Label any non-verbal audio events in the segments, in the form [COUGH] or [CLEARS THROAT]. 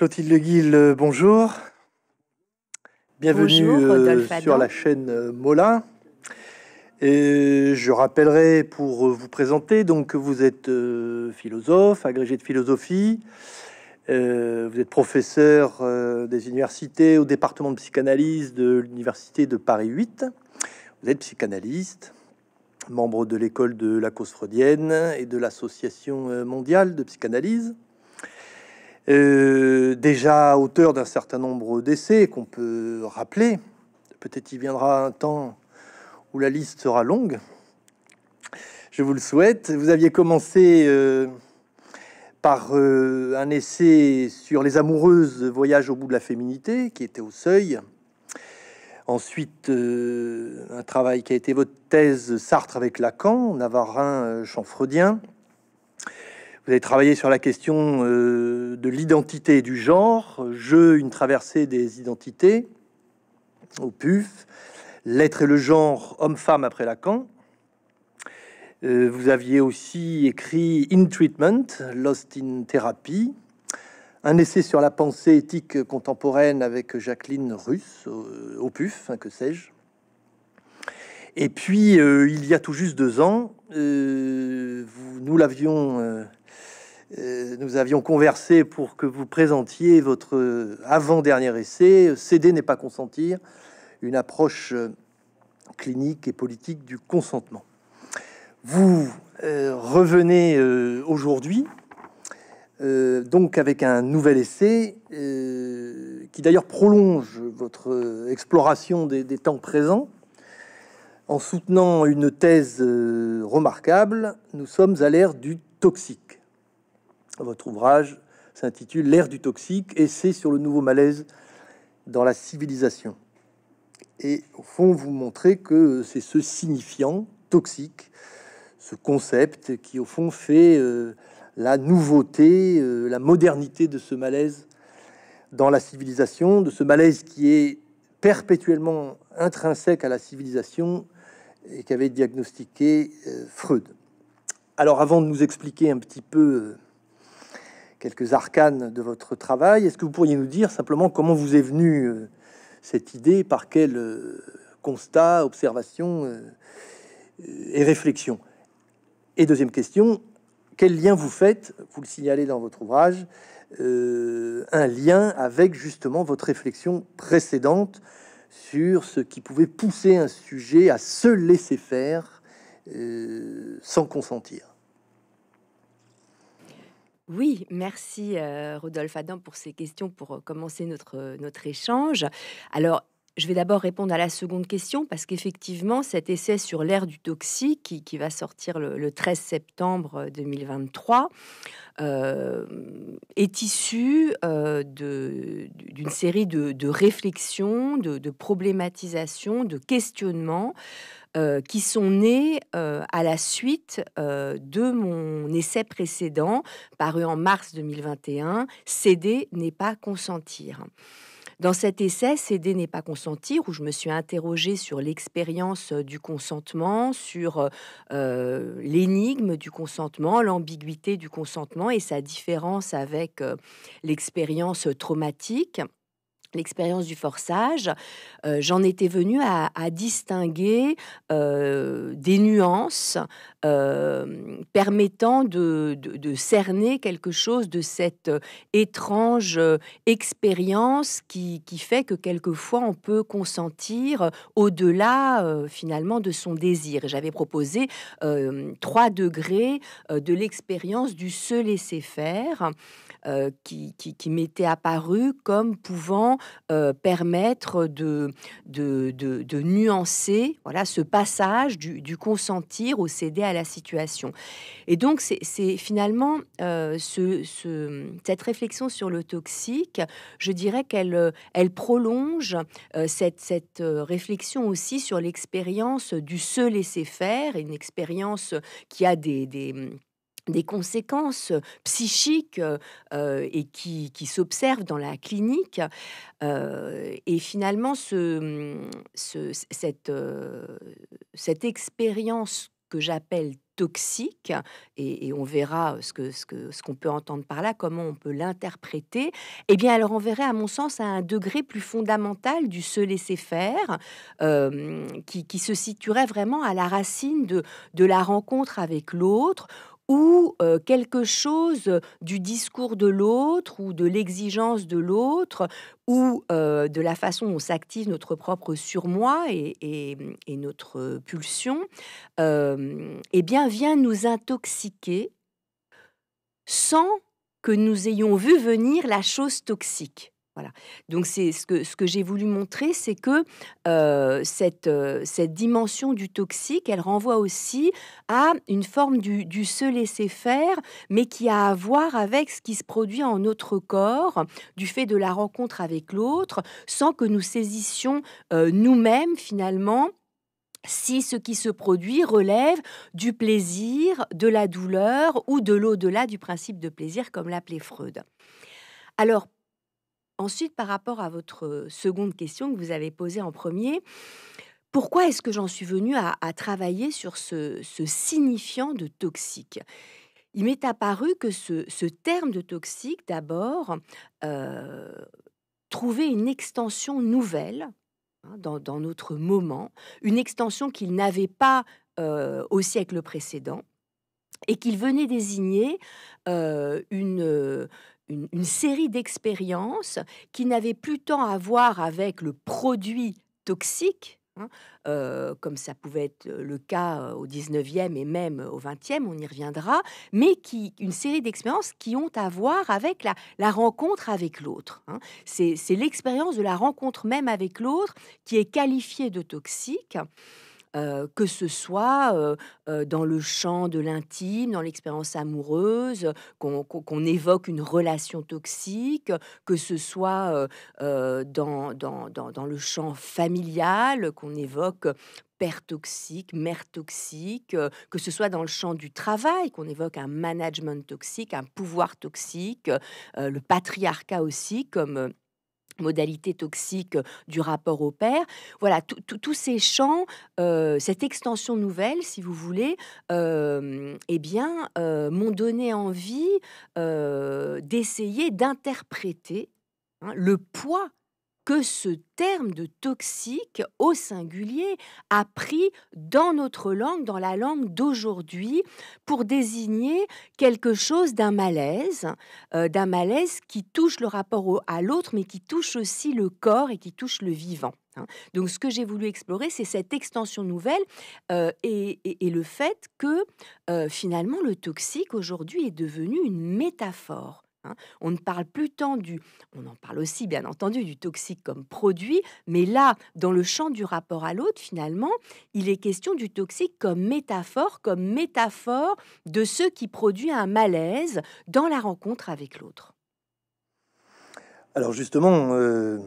Clotilde Guil, euh, bonjour. Bienvenue euh, sur la chaîne euh, Mola Et je rappellerai pour vous présenter, donc vous êtes philosophe, agrégé de philosophie, vous êtes professeur des universités au département de psychanalyse de l'université de Paris 8. Vous êtes psychanalyste, membre de l'école de la cause freudienne et de l'association mondiale de psychanalyse. Euh, déjà auteur d'un certain nombre d'essais qu'on peut rappeler. Peut-être il viendra un temps où la liste sera longue. Je vous le souhaite. Vous aviez commencé euh, par euh, un essai sur les amoureuses Voyage au bout de la féminité, qui était au seuil. Ensuite, un travail qui a été votre thèse Sartre avec Lacan, Navarin, Champfreudien. Vous avez travaillé sur la question euh, de l'identité du genre, jeu, une traversée des identités, au PUF, l'être et le genre, homme-femme après Lacan. Euh, vous aviez aussi écrit In Treatment, Lost in Therapy, un essai sur la pensée éthique contemporaine avec Jacqueline Russe, au, PUF, hein, que sais-je. Et puis, euh, il y a tout juste deux ans, nous l'avions euh, nous avions conversé pour que vous présentiez votre euh, avant-dernier essai, euh, Céder n'est pas consentir, une approche clinique et politique du consentement. Vous revenez aujourd'hui donc avec un nouvel essai qui d'ailleurs prolonge votre exploration des, temps présents. En soutenant une thèse remarquable, nous sommes à l'ère du toxique votre ouvrage, s'intitule L'ère du toxique, essai sur le nouveau malaise dans la civilisation. Et au fond, vous montrez que c'est ce signifiant toxique, ce concept qui au fond fait euh, la nouveauté, euh, la modernité de ce malaise dans la civilisation, de ce malaise qui est perpétuellement intrinsèque à la civilisation et qu'avait diagnostiqué euh, Freud. Alors avant de nous expliquer un petit peu quelques arcanes de votre travail. Est-ce que vous pourriez nous dire simplement comment vous est venue euh, cette idée, par quel constats, euh, constat, observation euh, et réflexion Et deuxième question, quel lien vous faites, vous le signalez dans votre ouvrage, un lien avec justement votre réflexion précédente sur ce qui pouvait pousser un sujet à se laisser faire sans consentir oui, merci euh, Rodolphe Adam pour ces questions pour euh, commencer notre, euh, notre échange. Alors, je vais d'abord répondre à la seconde question parce qu'effectivement, cet essai sur l'ère du toxique qui, va sortir le, 13 septembre 2023 est issu d'une série de, réflexions, de, de problématisations, de questionnements euh, qui sont nés euh, à la suite euh, de mon essai précédent, paru en mars 2021, Céder n'est pas consentir. Dans cet essai, Céder n'est pas consentir, où je me suis interrogée sur l'expérience du consentement, sur l'énigme du consentement, l'ambiguïté du consentement et sa différence avec l'expérience traumatique l'expérience du forçage, euh, j'en étais venue à, distinguer euh, des nuances euh, permettant de, cerner quelque chose de cette étrange expérience qui, fait que quelquefois on peut consentir au-delà finalement de son désir. J'avais proposé trois degrés de l'expérience du se laisser faire. Euh, qui, qui, qui m'était apparu comme pouvant euh, permettre de, nuancer voilà, ce passage du, consentir au céder à la situation. Et donc, c'est finalement euh, cette réflexion sur le toxique, je dirais qu'elle elle prolonge cette, réflexion aussi sur l'expérience du se laisser faire, une expérience qui a des des conséquences psychiques euh, euh, et qui, qui s'observent dans la clinique. Euh, et finalement, ce, ce, cette, expérience que j'appelle toxique, et, on verra ce que ce qu'on ce qu'on peut entendre par là, comment on peut l'interpréter, et eh bien, alors on à mon sens, à un degré plus fondamental du se laisser faire, qui, se situerait vraiment à la racine de, de la rencontre avec l'autre, ou euh, quelque chose du discours de l'autre ou de l'exigence de l'autre ou euh, de la façon dont s'active notre propre surmoi et, notre pulsion, euh, eh bien, vient nous intoxiquer sans que nous ayons vu venir la chose toxique. Voilà. Donc c'est ce que, ce que j'ai voulu montrer, c'est que euh, cette, euh, cette dimension du toxique, elle renvoie aussi à une forme du, se laisser faire, mais qui a à voir avec ce qui se produit en notre corps, du fait de la rencontre avec l'autre, sans que nous saisissions euh, nous-mêmes finalement si ce qui se produit relève du plaisir, de la douleur ou de l'au-delà du principe de plaisir, comme l'appelait Freud. Alors, Ensuite, par rapport à votre euh, seconde question que vous avez posée en premier, pourquoi est-ce que j'en suis venue à, travailler sur ce, signifiant de toxique Il m'est apparu que ce, terme de toxique, d'abord, euh, trouvait une extension nouvelle hein, dans, notre moment, une extension qu'il n'avait pas euh, au siècle précédent et qu'il venait désigner une, une, série d'expériences qui n'avaient plus tant à voir avec le produit toxique hein, euh, comme ça pouvait être le cas euh, au 19e et même euh, au 20e, on y reviendra, mais qui une série d'expériences qui ont à voir avec la, rencontre avec l'autre. Hein. C'est l'expérience de la rencontre même avec l'autre qui est qualifiée de toxique. Euh, que ce soit euh, euh, dans le champ de l'intime, dans l'expérience amoureuse, qu'on évoque une relation toxique, que ce soit dans, dans, dans le champ familial, qu'on évoque père toxique, mère toxique, que ce soit dans le champ du travail, qu'on évoque un management toxique, un pouvoir toxique, le patriarcat aussi comme modalités toxiques euh, du rapport au père. Voilà, tous ces champs, euh, cette extension nouvelle, si vous voulez, euh, eh bien, m'ont donné envie d'essayer d'interpréter hein, le poids que ce terme de toxique au singulier a pris dans notre langue, dans la langue d'aujourd'hui, pour désigner quelque chose d'un malaise, euh, d'un malaise qui touche le rapport à l'autre, mais qui touche aussi le corps et qui touche le vivant. Hein. Donc ce que j'ai voulu explorer, c'est cette extension nouvelle euh, et, le fait que euh, finalement le toxique aujourd'hui est devenu une métaphore Hein. On ne parle plus tant du, on en parle aussi bien entendu du toxique comme produit, mais là, dans le champ du rapport à l'autre, finalement, il est question du toxique comme métaphore, comme métaphore de ce qui produit un malaise dans la rencontre avec l'autre. Alors justement, euh,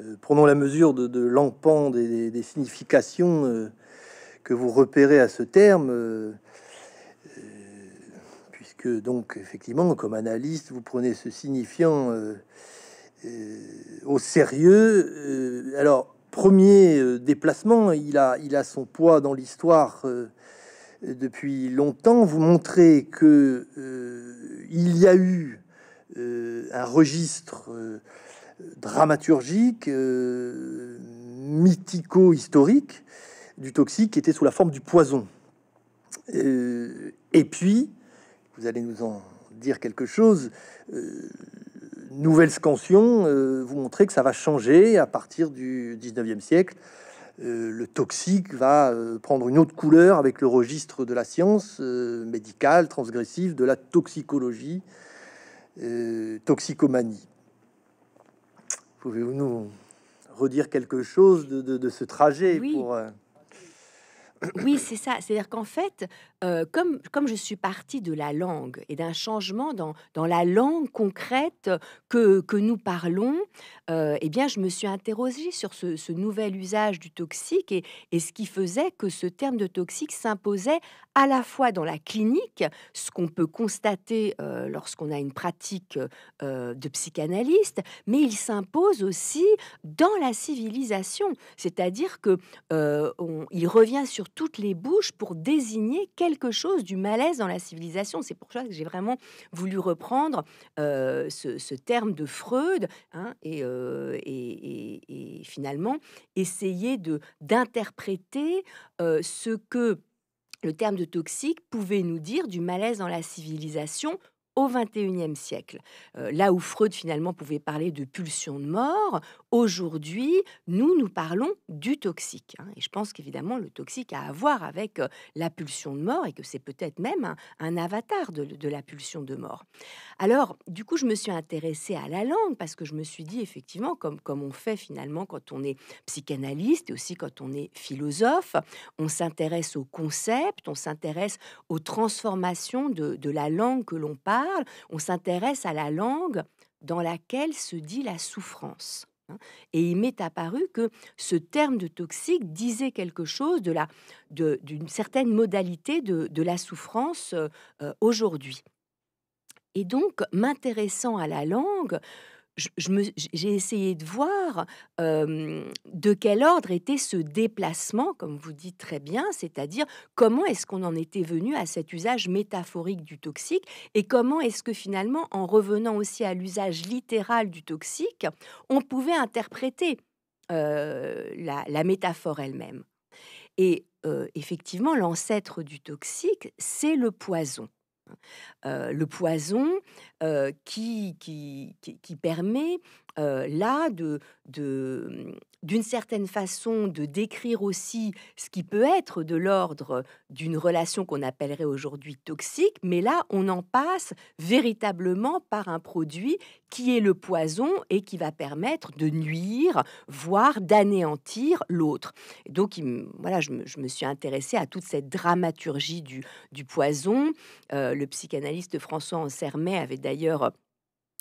euh, prenons la mesure de, de des, significations euh, que vous repérez à ce terme donc effectivement, comme analyste, vous prenez ce signifiant euh, euh, au sérieux. Euh, alors, premier déplacement, il a, il a son poids dans l'histoire depuis longtemps. Vous montrez que il y a eu un registre dramaturgique, mythico-historique du toxique qui était sous la forme du poison. et puis, vous allez nous en dire quelque chose. Euh, nouvelle scansion, euh, vous montrer que ça va changer à partir du 19e siècle. Euh, le toxique va prendre une autre couleur avec le registre de la science médicale, transgressive, de la toxicologie, toxicomanie. Pouvez-vous nous redire quelque chose de, ce trajet pour... Oui, c'est ça. C'est-à-dire qu'en fait, euh, comme, je suis partie de la langue et d'un changement dans, dans la langue concrète que, nous parlons, euh, eh bien, je me suis interrogée sur ce, nouvel usage du toxique et, ce qui faisait que ce terme de toxique s'imposait à la fois dans la clinique, ce qu'on peut constater euh, lorsqu'on a une pratique euh, de psychanalyste, mais il s'impose aussi dans la civilisation, c'est-à-dire que il revient sur toutes les bouches pour désigner quel quelque chose du malaise dans la civilisation. C'est pour ça que j'ai vraiment voulu reprendre euh, ce, terme de Freud hein, euh, et, finalement essayer de d'interpréter euh, ce que le terme de toxique pouvait nous dire du malaise dans la civilisation au e siècle. Euh, là où Freud finalement pouvait parler de pulsion de mort, aujourd'hui, nous, nous parlons du toxique. Hein. et je pense qu'évidemment, le toxique a à voir avec euh, la pulsion de mort et que c'est peut-être même un, avatar de, la pulsion de mort. Alors, du coup, je me suis intéressée à la langue parce que je me suis dit, effectivement, comme, comme on fait finalement quand on est psychanalyste et aussi quand on est philosophe, on s'intéresse aux concepts, on s'intéresse aux transformations de, de la langue que l'on parle on s'intéresse à la langue dans laquelle se dit la souffrance. Hein. Et il m'est apparu que ce terme de toxique disait quelque chose d'une certaine modalité de, la souffrance euh, euh, aujourd'hui. Et donc, m'intéressant à la langue, j'ai essayé de voir de quel ordre était ce déplacement, comme vous dites très bien, c'est-à-dire comment est-ce qu'on en était venu à cet usage métaphorique du toxique et comment est-ce que finalement, en revenant aussi à l'usage littéral du toxique, on pouvait interpréter la, métaphore elle-même. Et effectivement, l'ancêtre du toxique, c'est le poison. Hein. Euh, le poison euh, qui, qui, qui, permet euh, là d'une certaine façon de décrire aussi ce qui peut être de l'ordre d'une relation qu'on appellerait aujourd'hui toxique, mais là on en passe véritablement par un produit qui est le poison et qui va permettre de nuire, voire d'anéantir l'autre. donc voilà, je me, suis intéressée à toute cette dramaturgie du, poison. Euh, le psychanalyste François Ansermet avait d'ailleurs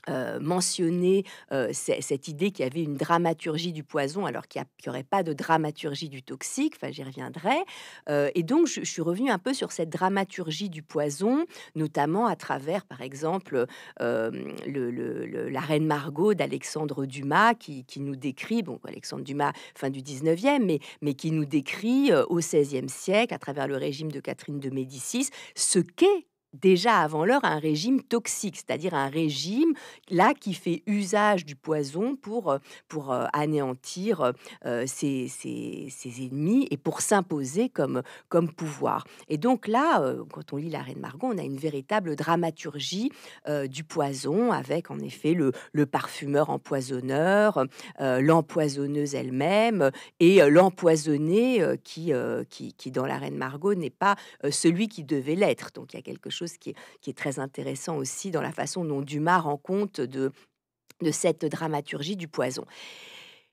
euh, mentionner euh, cette idée qu'il y avait une dramaturgie du poison alors qu'il n'y aurait pas de dramaturgie du toxique, enfin j'y reviendrai. Euh, et donc je, suis revenu un peu sur cette dramaturgie du poison, notamment à travers par exemple la reine Margot d'Alexandre Dumas qui, nous décrit, bon Alexandre Dumas fin du 19e, mais, mais qui nous décrit au 16e siècle à travers le régime de Catherine de Médicis ce qu'est déjà avant l'heure un régime toxique, c'est-à-dire un régime là qui fait usage du poison pour, euh, pour euh, anéantir euh, ses, ennemis et pour s'imposer comme, comme pouvoir. Et donc là, quand on lit la Reine Margot, on a une véritable dramaturgie du poison avec en effet le, parfumeur empoisonneur, l'empoisonneuse elle-même et l'empoisonné qui, qui, qui, dans la Reine Margot n'est pas celui qui devait l'être. Donc il y a quelque chose chose qui est, très intéressant aussi dans la façon dont Dumas rend compte de, cette dramaturgie du poison.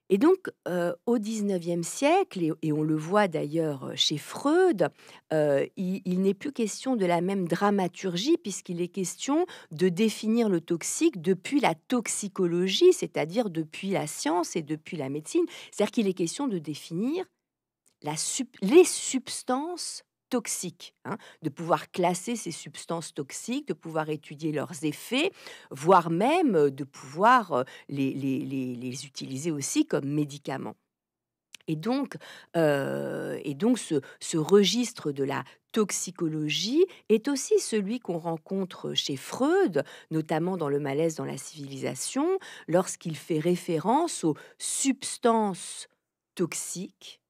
Et donc, euh, au au XIXe siècle, et, on le voit d'ailleurs euh, chez Freud, euh, il, n'est plus question de la même dramaturgie, puisqu'il est question de définir le toxique depuis la toxicologie, c'est-à-dire depuis la science et depuis la médecine. C'est-à-dire qu'il est question de définir les substances toxiques, hein. de pouvoir classer ces substances toxiques, de pouvoir étudier leurs effets, voire même euh, de pouvoir euh, les, utiliser aussi comme médicaments. Et donc, euh, et donc ce registre de la toxicologie est aussi celui qu'on rencontre chez Freud, notamment dans le malaise dans la civilisation, lorsqu'il fait référence aux substances toxiques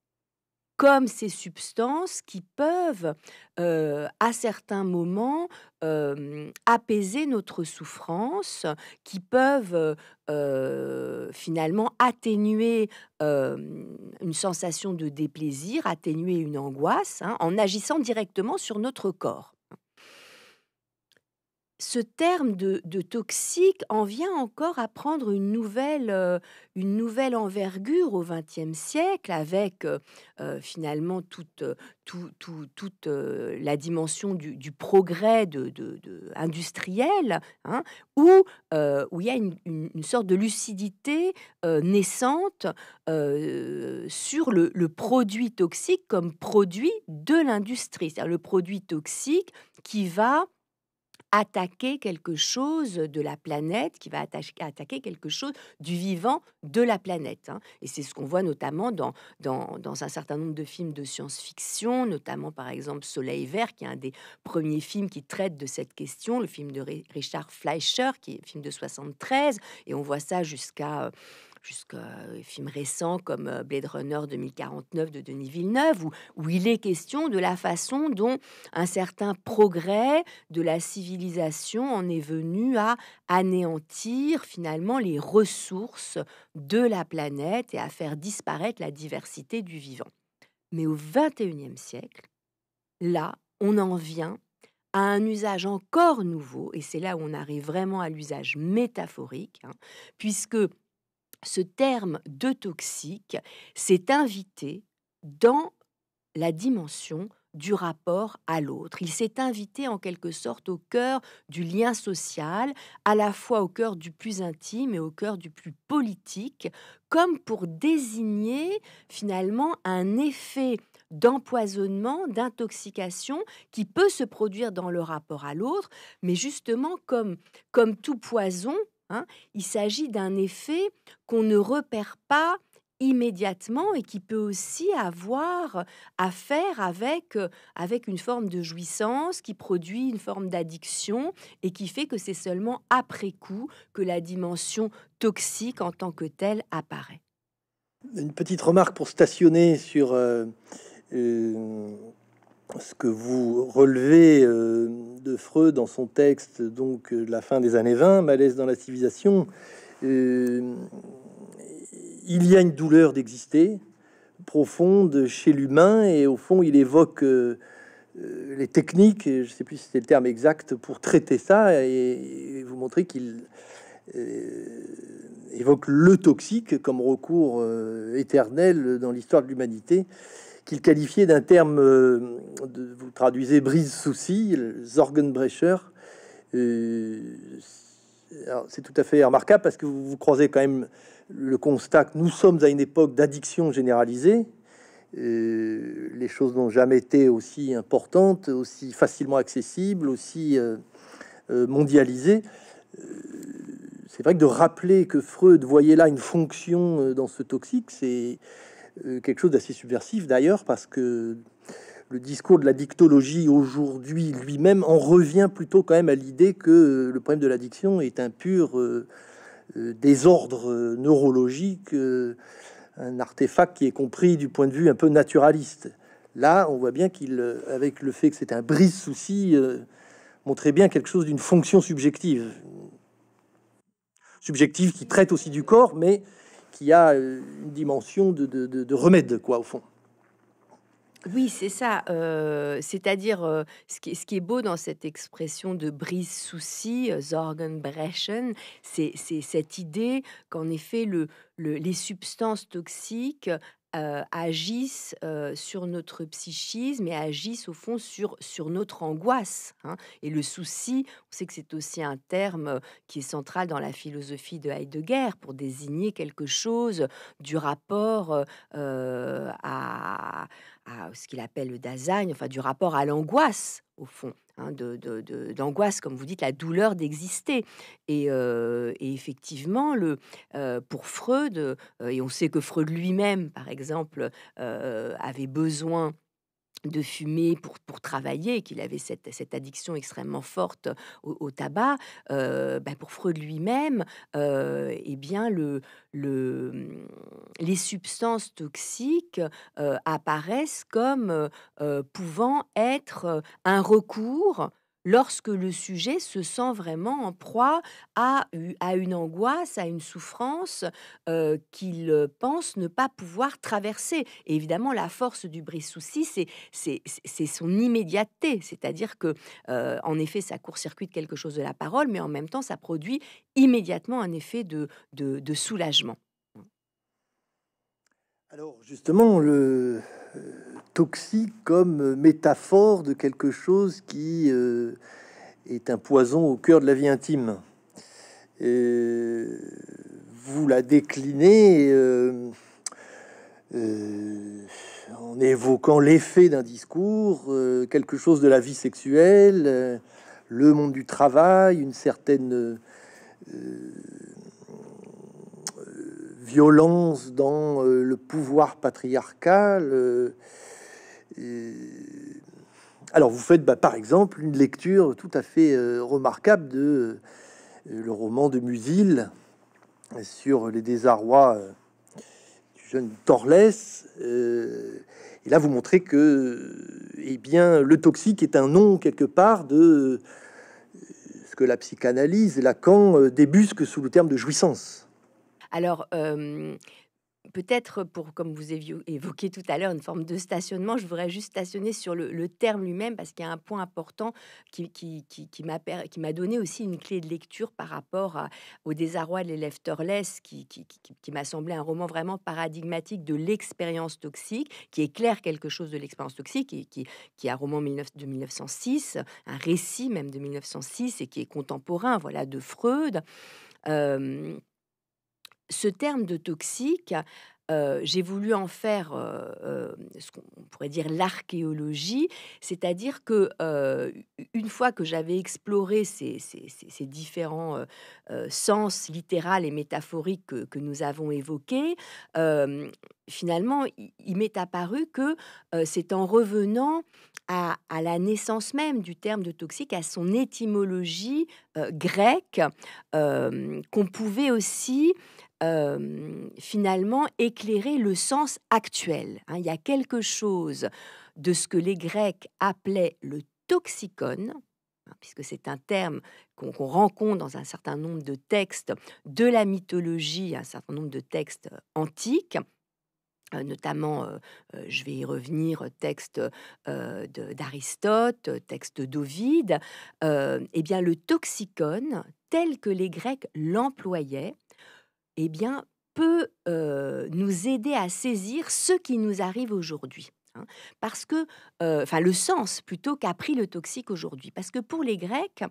comme ces substances qui peuvent, euh, à certains moments, euh, apaiser notre souffrance, qui peuvent euh, finalement atténuer une sensation de déplaisir, atténuer une angoisse, hein, en agissant directement sur notre corps ce terme de, toxique en vient encore à prendre une nouvelle, euh, une nouvelle envergure au XXe siècle, avec euh, euh, finalement toute, tout, toute la dimension du, progrès de, industriel, hein, où, il y a une, sorte de lucidité naissante sur le, le, produit toxique comme produit de l'industrie, c'est-à-dire le produit toxique qui va attaquer quelque chose de la planète, qui va attaquer quelque chose du vivant de la planète. Hein. Et c'est ce qu'on voit notamment dans, dans, un certain nombre de films de science-fiction, notamment par exemple Soleil vert, qui est un des premiers films qui traite de cette question, le film de Richard Fleischer, qui est un film de 73, et on voit ça jusqu'à... Euh, jusqu'à euh, films récents comme euh, Blade Runner 2049 de Denis Villeneuve, où, où il est question de la façon dont un certain progrès de la civilisation en est venu à anéantir finalement les ressources de la planète et à faire disparaître la diversité du vivant. Mais au XXIe siècle, là, on en vient à un usage encore nouveau, et c'est là où on arrive vraiment à l'usage métaphorique, hein, puisque ce terme de toxique s'est invité dans la dimension du rapport à l'autre. Il s'est invité en quelque sorte au cœur du lien social, à la fois au cœur du plus intime et au cœur du plus politique, comme pour désigner finalement un effet d'empoisonnement, d'intoxication qui peut se produire dans le rapport à l'autre, mais justement comme, comme tout poison Hein. Il s'agit d'un effet qu'on ne repère pas immédiatement et qui peut aussi avoir à faire avec, euh, avec une forme de jouissance qui produit une forme d'addiction et qui fait que c'est seulement après coup que la dimension toxique en tant que telle apparaît. Une petite remarque pour stationner sur euh, euh, ce que vous relevez euh, de Freud dans son texte, donc euh, la fin des années 20, Malaise dans la civilisation, euh, il y a une douleur d'exister profonde chez l'humain et au fond il évoque les techniques, je ne sais plus si c'était le terme exact, pour traiter ça et, et vous montrer qu'il évoque le toxique comme recours éternel dans l'histoire de l'humanité qu'il qualifiait d'un terme, euh, de, vous traduisez brise-souci, Zorgenbrecher. Euh, c'est tout à fait remarquable parce que vous, croisez quand même le constat que nous sommes à une époque d'addiction généralisée. Euh, les choses n'ont jamais été aussi importantes, aussi facilement accessibles, aussi euh, mondialisées. c'est vrai que de rappeler que Freud voyait là une fonction dans ce toxique, c'est euh, quelque chose d'assez subversif d'ailleurs, parce que le discours de la dictologie aujourd'hui lui-même en revient plutôt quand même à l'idée que le problème de l'addiction est un pur euh, euh, désordre neurologique, un artefact qui est compris du point de vue un peu naturaliste. Là, on voit bien qu'il, avec le fait que c'est un brise-souci, montrait bien quelque chose d'une fonction subjective. Subjective qui traite aussi du corps, mais qui a euh, une dimension de, remède, quoi, au fond. Oui, c'est ça. Euh, c'est-à-dire, euh, ce, qui, ce, qui, est beau dans cette expression de brise souci, euh, c'est cette idée qu'en effet, le, les substances toxiques euh, agissent euh, sur notre psychisme et agissent au fond sur, sur notre angoisse. Hein. Et le souci, c'est que c'est aussi un terme euh, qui est central dans la philosophie de Heidegger pour désigner quelque chose du rapport à à ce qu'il appelle le dasagne enfin du rapport à l'angoisse au fond, hein, d'angoisse, comme vous dites, la douleur d'exister. Et, euh, effectivement, le, euh, pour Freud, euh, et on sait que Freud lui-même, par exemple, avait besoin de fumer pour, travailler, qu'il avait cette, addiction extrêmement forte au, tabac, euh, bah, pour Freud lui-même, euh, eh bien les substances toxiques euh, apparaissent comme pouvant être un recours lorsque le sujet se sent vraiment en proie à, une angoisse, à une souffrance euh, qu'il euh, pense ne pas pouvoir traverser. évidemment, la force du bris souci c'est son immédiateté, c'est-à-dire que, euh, en effet, ça court-circuite quelque chose de la parole, mais en même temps, ça produit immédiatement un effet de, de soulagement. Alors justement, le, toxique comme métaphore de quelque chose qui euh, est un poison au cœur de la vie intime. vous la déclinez euh, euh, en évoquant l'effet d'un discours, quelque chose de la vie sexuelle, le monde du travail, une certaine violence dans le pouvoir patriarcal alors vous faites bah, par exemple une lecture tout à fait euh, remarquable de euh, le roman de Musil sur les désarrois euh, du jeune Torlès. et là vous montrez que eh bien, le toxique est un nom quelque part de ce que la psychanalyse, Lacan débusque sous le terme de jouissance. Alors, peut-être pour, comme vous évoqué tout à l'heure, une forme de stationnement, je voudrais juste stationner sur le, terme lui-même parce qu'il y a un point important qui, qui, m'a donné aussi une clé de lecture par rapport au désarroi de l'élève Torles qui, qui m'a semblé un roman vraiment paradigmatique de l'expérience toxique, qui éclaire quelque chose de l'expérience toxique, et qui, qui est un roman de 1906, un récit même de 1906, et qui est contemporain, voilà, de Freud. Euh, ce terme de toxique, j'ai voulu en faire ce qu'on pourrait dire l'archéologie, c'est-à-dire que une fois que j'avais exploré ces, différents sens littéral et métaphoriques que, nous avons évoqués, finalement, il, m'est apparu que c'est en revenant à, à, la naissance même du terme de toxique, à son étymologie grecque, qu'on pouvait aussi euh, finalement éclairer le sens actuel. Hein. il y a quelque chose de ce que les Grecs appelaient le toxicone, hein, puisque c'est un terme qu'on rencontre dans un certain nombre de textes de la mythologie, un certain nombre de textes euh, antiques euh, notamment, je vais y revenir, texte d'Aristote, texte d'Ovide, eh bien le toxicone, tel que les Grecs l'employaient, eh bien, peut euh, nous aider à saisir ce qui nous arrive aujourd'hui. Hein. parce que, euh, enfin, le sens plutôt qu'a pris le toxique aujourd'hui. Parce que pour les Grecs,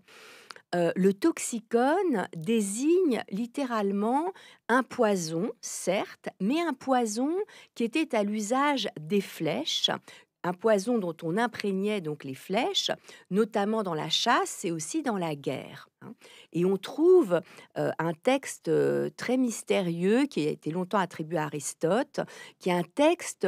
euh, le toxicone désigne littéralement un poison, certes, mais un poison qui était à l'usage des flèches un poison dont on imprégnait donc les flèches, notamment dans la chasse et aussi dans la guerre. Hein. Et on trouve euh, un texte euh, très mystérieux qui a été longtemps attribué à Aristote, qui est un texte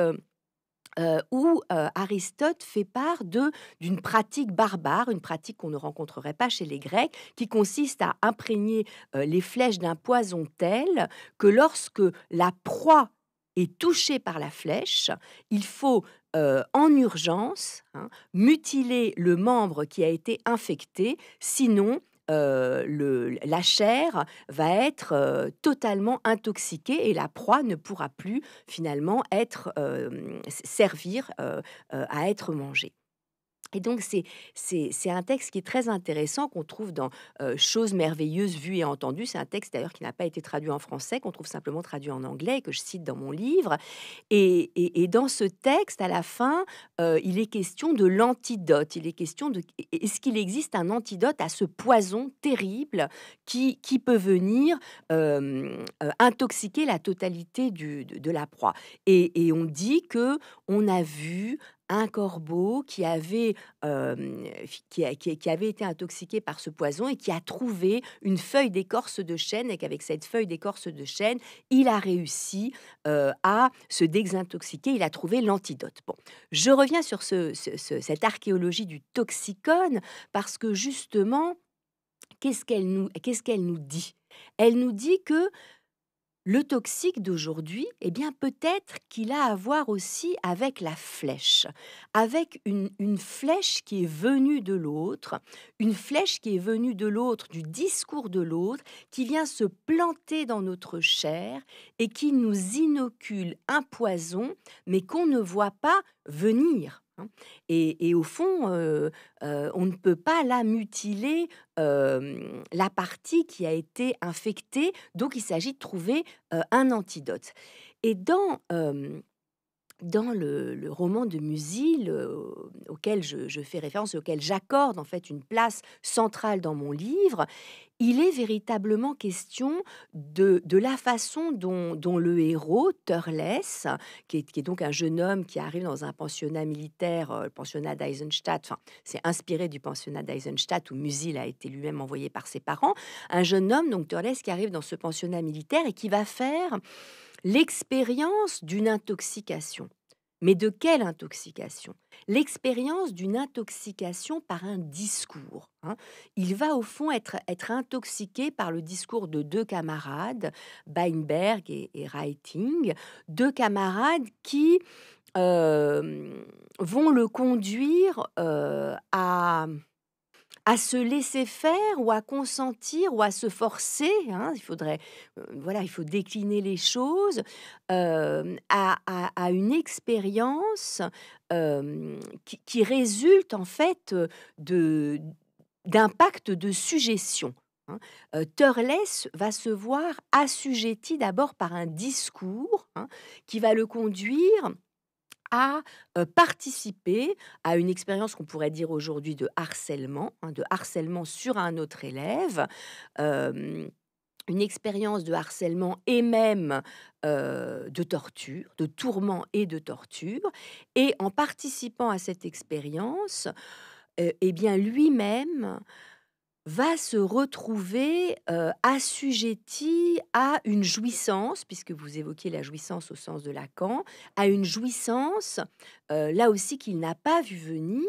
euh, où Aristote fait part de d'une pratique barbare, une pratique qu'on ne rencontrerait pas chez les Grecs, qui consiste à imprégner les flèches d'un poison tel que lorsque la proie et touché par la flèche, il faut euh, en urgence hein, mutiler le membre qui a été infecté, sinon euh, la chair va être euh, totalement intoxiquée et la proie ne pourra plus finalement être servir à être mangée. Et donc, c'est un texte qui est très intéressant, qu'on trouve dans euh, Choses merveilleuses vues et entendues. C'est un texte d'ailleurs qui n'a pas été traduit en français, qu'on trouve simplement traduit en anglais, que je cite dans mon livre. Et, et, dans ce texte, à la fin, euh, il est question de l'antidote. Il est question de est-ce qu'il existe un antidote à ce poison terrible qui, qui peut venir euh, intoxiquer la totalité du, de, de, la proie. Et, et on dit que on a vu un corbeau qui avait, qui, avait été intoxiqué par ce poison et qui a trouvé une feuille d'écorce de chêne et qu'avec cette feuille d'écorce de chêne, il a réussi à se désintoxiquer, il a trouvé l'antidote. Bon, je reviens sur cette archéologie du toxicone parce que justement, qu'est-ce qu'elle nous, qu'est-ce qu'elle nous dit Elle nous dit que le toxique d'aujourd'hui, eh bien peut-être qu'il a à voir aussi avec la flèche, avec une, une flèche qui est venue de l'autre, une flèche qui est venue de l'autre, du discours de l'autre, qui vient se planter dans notre chair et qui nous inocule un poison, mais qu'on ne voit pas venir. Hein, et, au fond, euh, euh, on ne peut pas la mutiler la partie qui a été infectée. Donc, il s'agit de trouver euh, un antidote. Et dans dans le, roman de Musil, euh, auquel je, fais référence, auquel j'accorde en fait une place centrale dans mon livre, il est véritablement question de, de la façon dont, le héros, Turles, qui est, donc un jeune homme qui arrive dans un pensionnat militaire, euh, le pensionnat d'Eisenstadt, enfin, c'est inspiré du pensionnat d'Eisenstadt où Musil a été lui-même envoyé par ses parents, un jeune homme, donc Turles, qui arrive dans ce pensionnat militaire et qui va faire l'expérience d'une intoxication. Mais de quelle intoxication L'expérience d'une intoxication par un discours. Hein. Il va au fond être, être, intoxiqué par le discours de deux camarades, Beinberg et, Reiting, deux camarades qui euh, vont le conduire euh, à à se laisser faire ou à consentir ou à se forcer. Hein, il faudrait, euh, voilà, il faut décliner les choses euh, à, une expérience euh, qui, résulte en fait de d'impact de suggestion. Hein. Turles va se voir assujetti d'abord par un discours hein, qui va le conduire à participer à une expérience qu'on pourrait dire aujourd'hui de harcèlement, hein, de harcèlement sur un autre élève. une expérience de harcèlement et même de torture, de tourment et de torture. Et en participant à cette expérience, eh bien lui-même va se retrouver euh, assujetti à une jouissance, puisque vous évoquez la jouissance au sens de Lacan, à une jouissance, euh, là aussi qu'il n'a pas vu venir,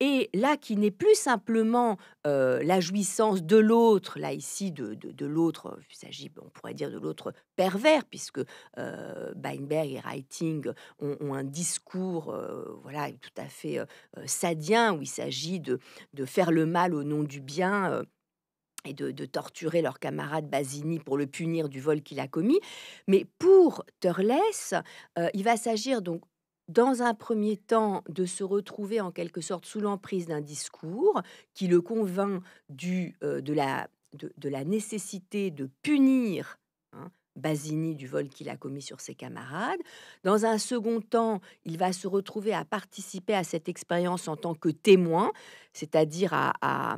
et là qui n'est plus simplement euh, la jouissance de l'autre, là ici de, l'autre, euh, il s'agit, on pourrait dire, de l'autre pervers, puisque euh, et Reiting ont, un discours euh, voilà, tout à fait sadien, où il s'agit de, faire le mal au nom du bien et de, torturer leur camarade Basini pour le punir du vol qu'il a commis. Mais pour Turles, il va s'agir donc dans un premier temps, de se retrouver en quelque sorte sous l'emprise d'un discours qui le convainc du, euh, de, la, nécessité de punir hein, Basini du vol qu'il a commis sur ses camarades. Dans un second temps, il va se retrouver à participer à cette expérience en tant que témoin, c'est-à-dire à,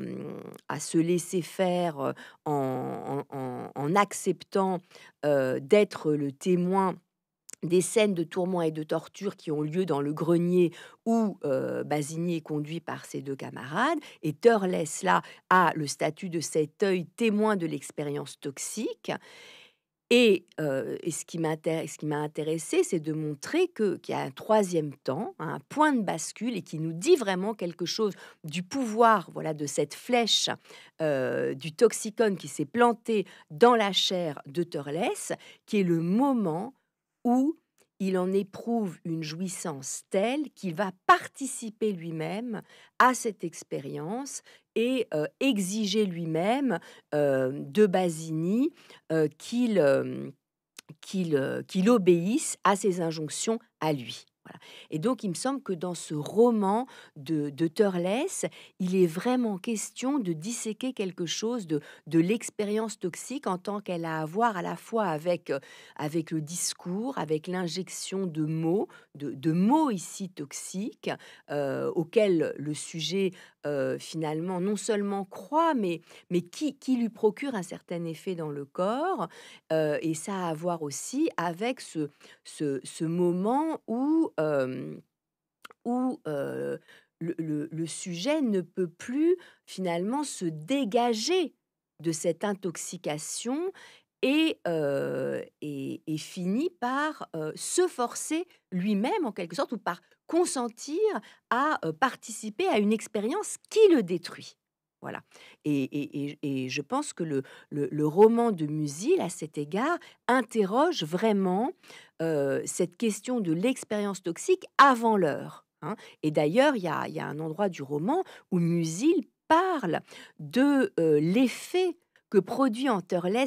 se laisser faire euh, en, acceptant euh, d'être le témoin des scènes de tourments et de torture qui ont lieu dans le grenier où euh, est conduit par ses deux camarades. Et Turles, là, a le statut de cet œil témoin de l'expérience toxique. Et, euh, ce qui m'a ce intéressé, c'est de montrer qu'il y a un troisième temps, hein, un point de bascule, et qui nous dit vraiment quelque chose du pouvoir, voilà, de cette flèche euh, du toxicone qui s'est planté dans la chair de Turles, qui est le moment où il en éprouve une jouissance telle qu'il va participer lui-même à cette expérience et euh, exiger lui-même euh, de Basini euh, qu'il obéisse à ses injonctions à lui. Et donc, il me semble que dans ce roman de, de Turles, il est vraiment question de disséquer quelque chose de, l'expérience toxique en tant qu'elle a à voir à la fois avec, euh, avec le discours, avec l'injection de mots, de, mots ici toxiques, euh, auxquels le sujet euh, finalement non seulement croit, mais, mais qui, qui lui procure un certain effet dans le corps. et ça a à voir aussi avec ce, ce, ce moment où où le, sujet ne peut plus finalement se dégager de cette intoxication et, et, et finit par se forcer lui-même en quelque sorte ou par consentir à participer à une expérience qui le détruit. Voilà. Et, je pense que le, roman de Musil, à cet égard, interroge vraiment cette question de l'expérience toxique avant l'heure. Hein et d'ailleurs, il y, a, un endroit du roman où Musil parle de l'effet que produit en Turles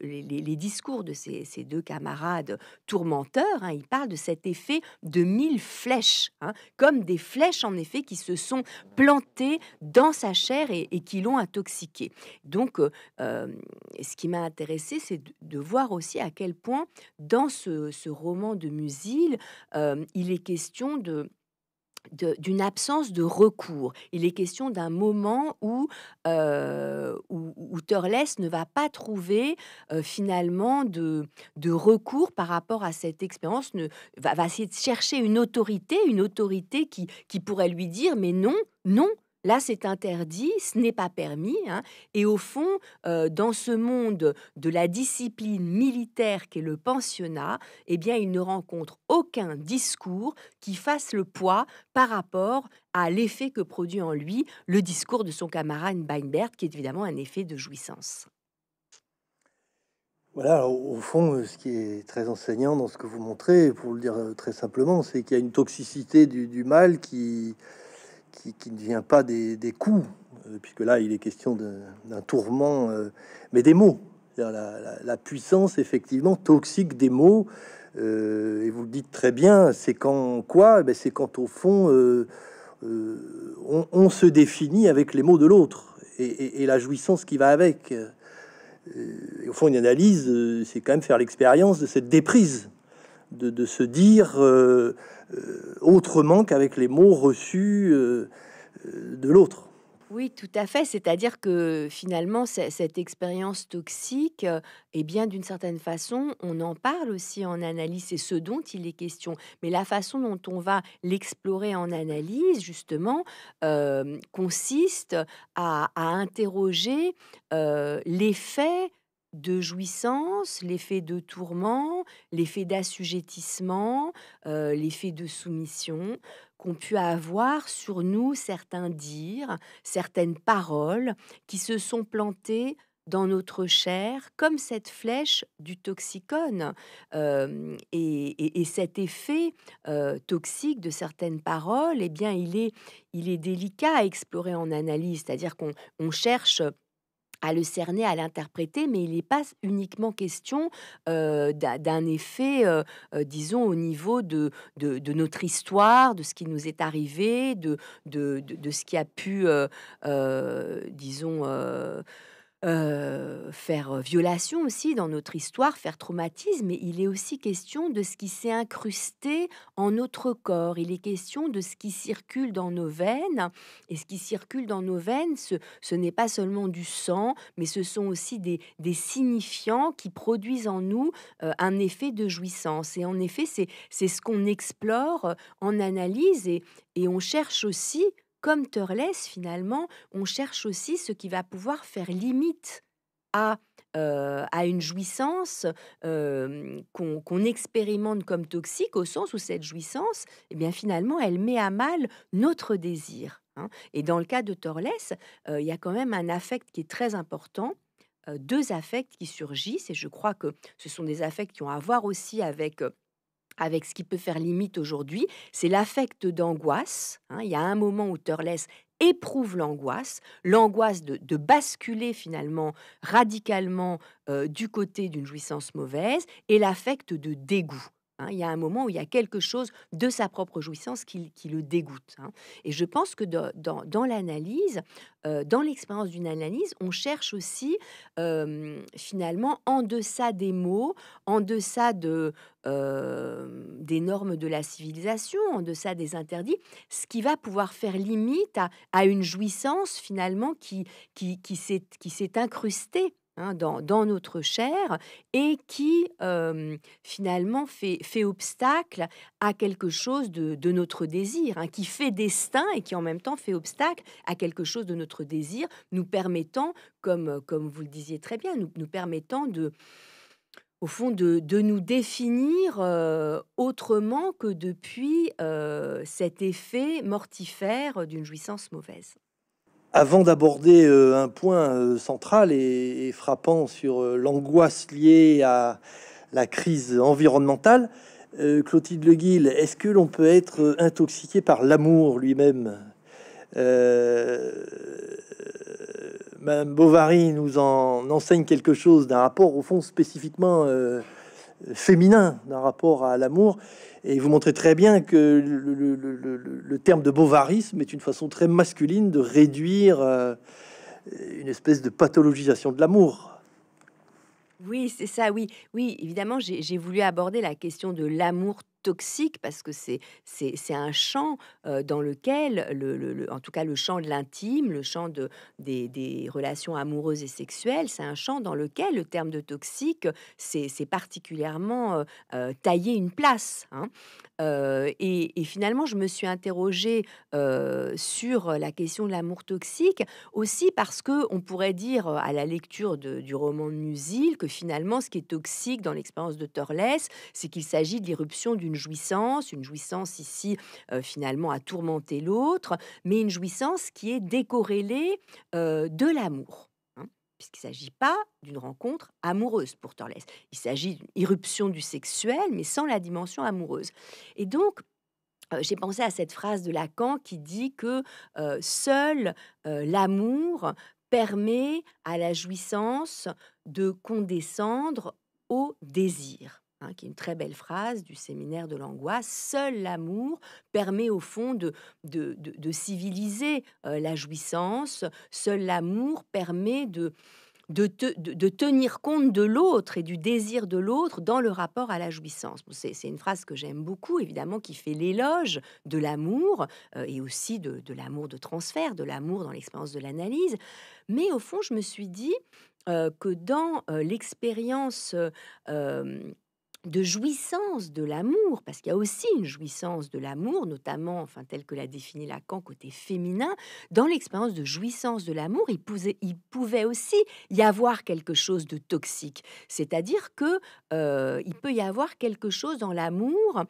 les, discours de ces deux camarades tourmenteurs. Hein. il parle de cet effet de mille flèches, hein, comme des flèches en effet qui se sont plantées dans sa chair et, qui l'ont intoxiqué. Donc, euh, euh, ce qui m'a intéressé, c'est de, voir aussi à quel point dans ce, roman de Musil, euh, il est question de d'une absence de recours. Il est question d'un moment où, euh, où, ne va pas trouver euh, finalement de, de recours par rapport à cette expérience, ne, va, va, essayer de chercher une autorité, une autorité qui, qui pourrait lui dire mais non, non, Là, c'est interdit, ce n'est pas permis. Hein. Et au fond, euh, dans ce monde de la discipline militaire qu'est le pensionnat, eh bien, il ne rencontre aucun discours qui fasse le poids par rapport à l'effet que produit en lui le discours de son camarade Beinbert, qui est évidemment un effet de jouissance. Voilà, au fond, euh, ce qui est très enseignant dans ce que vous montrez, pour le dire euh, très simplement, c'est qu'il y a une toxicité du mal qui, qui, ne vient pas des, coups, euh, puisque là il est question d'un tourment, euh, mais des mots. La, puissance effectivement toxique des mots, euh, et vous le dites très bien, c'est quand quoi eh ben, C'est quand au fond on, se définit avec les mots de l'autre et, la jouissance qui va avec. au fond, une analyse, c'est quand même faire l'expérience de cette déprise, de, de se dire euh, autrement qu'avec les mots reçus euh, euh, de l'autre. Oui, tout à fait. C'est-à-dire que finalement, cette expérience toxique, et eh bien, d'une certaine façon, on en parle aussi en analyse. C'est ce dont il est question. Mais la façon dont on va l'explorer en analyse, justement, consiste à, interroger l'effet de jouissance, l'effet de tourment, l'effet d'assujettissement, euh, l'effet de soumission qu'ont pu avoir sur nous certains dires, certaines paroles qui se sont plantées dans notre chair, comme cette flèche du toxicone euh, et, cet effet euh, toxique de certaines paroles, eh bien, il est, il est délicat à explorer en analyse, c'est-à-dire qu'on cherche à le cerner, à l'interpréter, mais il n'est pas uniquement question d'un effet, disons, au niveau de, de, notre histoire, de ce qui nous est arrivé, de, de ce qui a pu, disons, euh, faire violation aussi dans notre histoire, faire traumatisme, mais il est aussi question de ce qui s'est incrusté en notre corps. Il est question de ce qui circule dans nos veines. Et ce qui circule dans nos veines, ce, n'est pas seulement du sang, mais ce sont aussi des, signifiants qui produisent en nous euh, un effet de jouissance. Et en effet, c'est ce qu'on explore en analyse et, et on cherche aussi comme Torlès, finalement, on cherche aussi ce qui va pouvoir faire limite à, euh, à une jouissance euh, qu'on expérimente comme toxique, au sens où cette jouissance, eh bien, finalement, elle met à mal notre désir. Hein. Et dans le cas de Torlès, euh, il y a quand même un affect qui est très important deux affects qui surgissent, et je crois que ce sont des affects qui ont à voir aussi avec avec ce qui peut faire limite aujourd'hui, c'est l'affect d'angoisse. Hein. il y a un moment où Turles éprouve l'angoisse, l'angoisse de, basculer finalement radicalement euh, du côté d'une jouissance mauvaise et l'affect de dégoût. Hein, il y a un moment où il y a quelque chose de sa propre jouissance qui, le dégoûte. Hein. Et je pense que dans, l'analyse, euh, dans l'expérience d'une analyse, on cherche aussi euh, finalement en deçà des mots, en deçà euh, des normes de la civilisation, en deçà des interdits, ce qui va pouvoir faire limite à, une jouissance finalement qui s'est incrustée Hein, dans, notre chair et qui euh, finalement fait, obstacle à quelque chose de, notre désir, hein, qui fait destin et qui en même temps fait obstacle à quelque chose de notre désir, nous permettant, comme, euh, comme vous le disiez très bien, nous, permettant de au fond, de, nous définir euh, autrement que depuis cet effet mortifère d'une jouissance mauvaise. Avant d'aborder euh, un point euh, central et, frappant sur euh, l'angoisse liée à la crise environnementale, Clotilde Guil, est-ce que l'on peut être intoxiqué par l'amour lui-même Madame Bovary nous en enseigne quelque chose d'un rapport, au fond, spécifiquement féminin d'un rapport à l'amour. Et vous montrez très bien que le, terme de bovarisme est une façon très masculine de réduire euh, une espèce de pathologisation de l'amour. Oui, c'est ça, oui. Oui, évidemment, j'ai voulu aborder la question de l'amour toxique parce que c'est un champ dans lequel, le, en tout cas le champ de l'intime, le champ de, des, relations amoureuses et sexuelles, c'est un champ dans lequel le terme de toxique, c'est particulièrement taillé une place. Hein. Et, finalement, je me suis interrogée sur la question de l'amour toxique aussi parce que on pourrait dire à la lecture du roman de Musil que finalement, ce qui est toxique dans l'expérience de Torless c'est qu'il s'agit de l'irruption d'une une jouissance, une jouissance ici euh, finalement à tourmenter l'autre, mais une jouissance qui est décorrélée euh, de l'amour hein, puisqu'il ne s'agit pas d'une rencontre amoureuse pour Torles. Il s'agit d'une irruption du sexuel, mais sans la dimension amoureuse. Et donc, euh, j'ai pensé à cette phrase de Lacan qui dit que seul l'amour permet à la jouissance de condescendre au désir. Hein, qui est une très belle phrase du séminaire de l'angoisse, seul l'amour permet au fond de, de, civiliser euh, la jouissance, seul l'amour permet de, de, tenir compte de l'autre et du désir de l'autre dans le rapport à la jouissance. c'est, une phrase que j'aime beaucoup, évidemment, qui fait l'éloge de l'amour euh, et aussi de, l'amour de transfert, de l'amour dans l'expérience de l'analyse. Mais au fond, je me suis dit... Euh, que dans l'expérience de jouissance de l'amour, parce qu'il y a aussi une jouissance de l'amour, notamment, enfin, telle que l'a défini Lacan côté féminin, dans l'expérience de jouissance de l'amour, il, pouvait aussi y avoir quelque chose de toxique, c'est-à-dire que euh, il peut y avoir quelque chose dans l'amour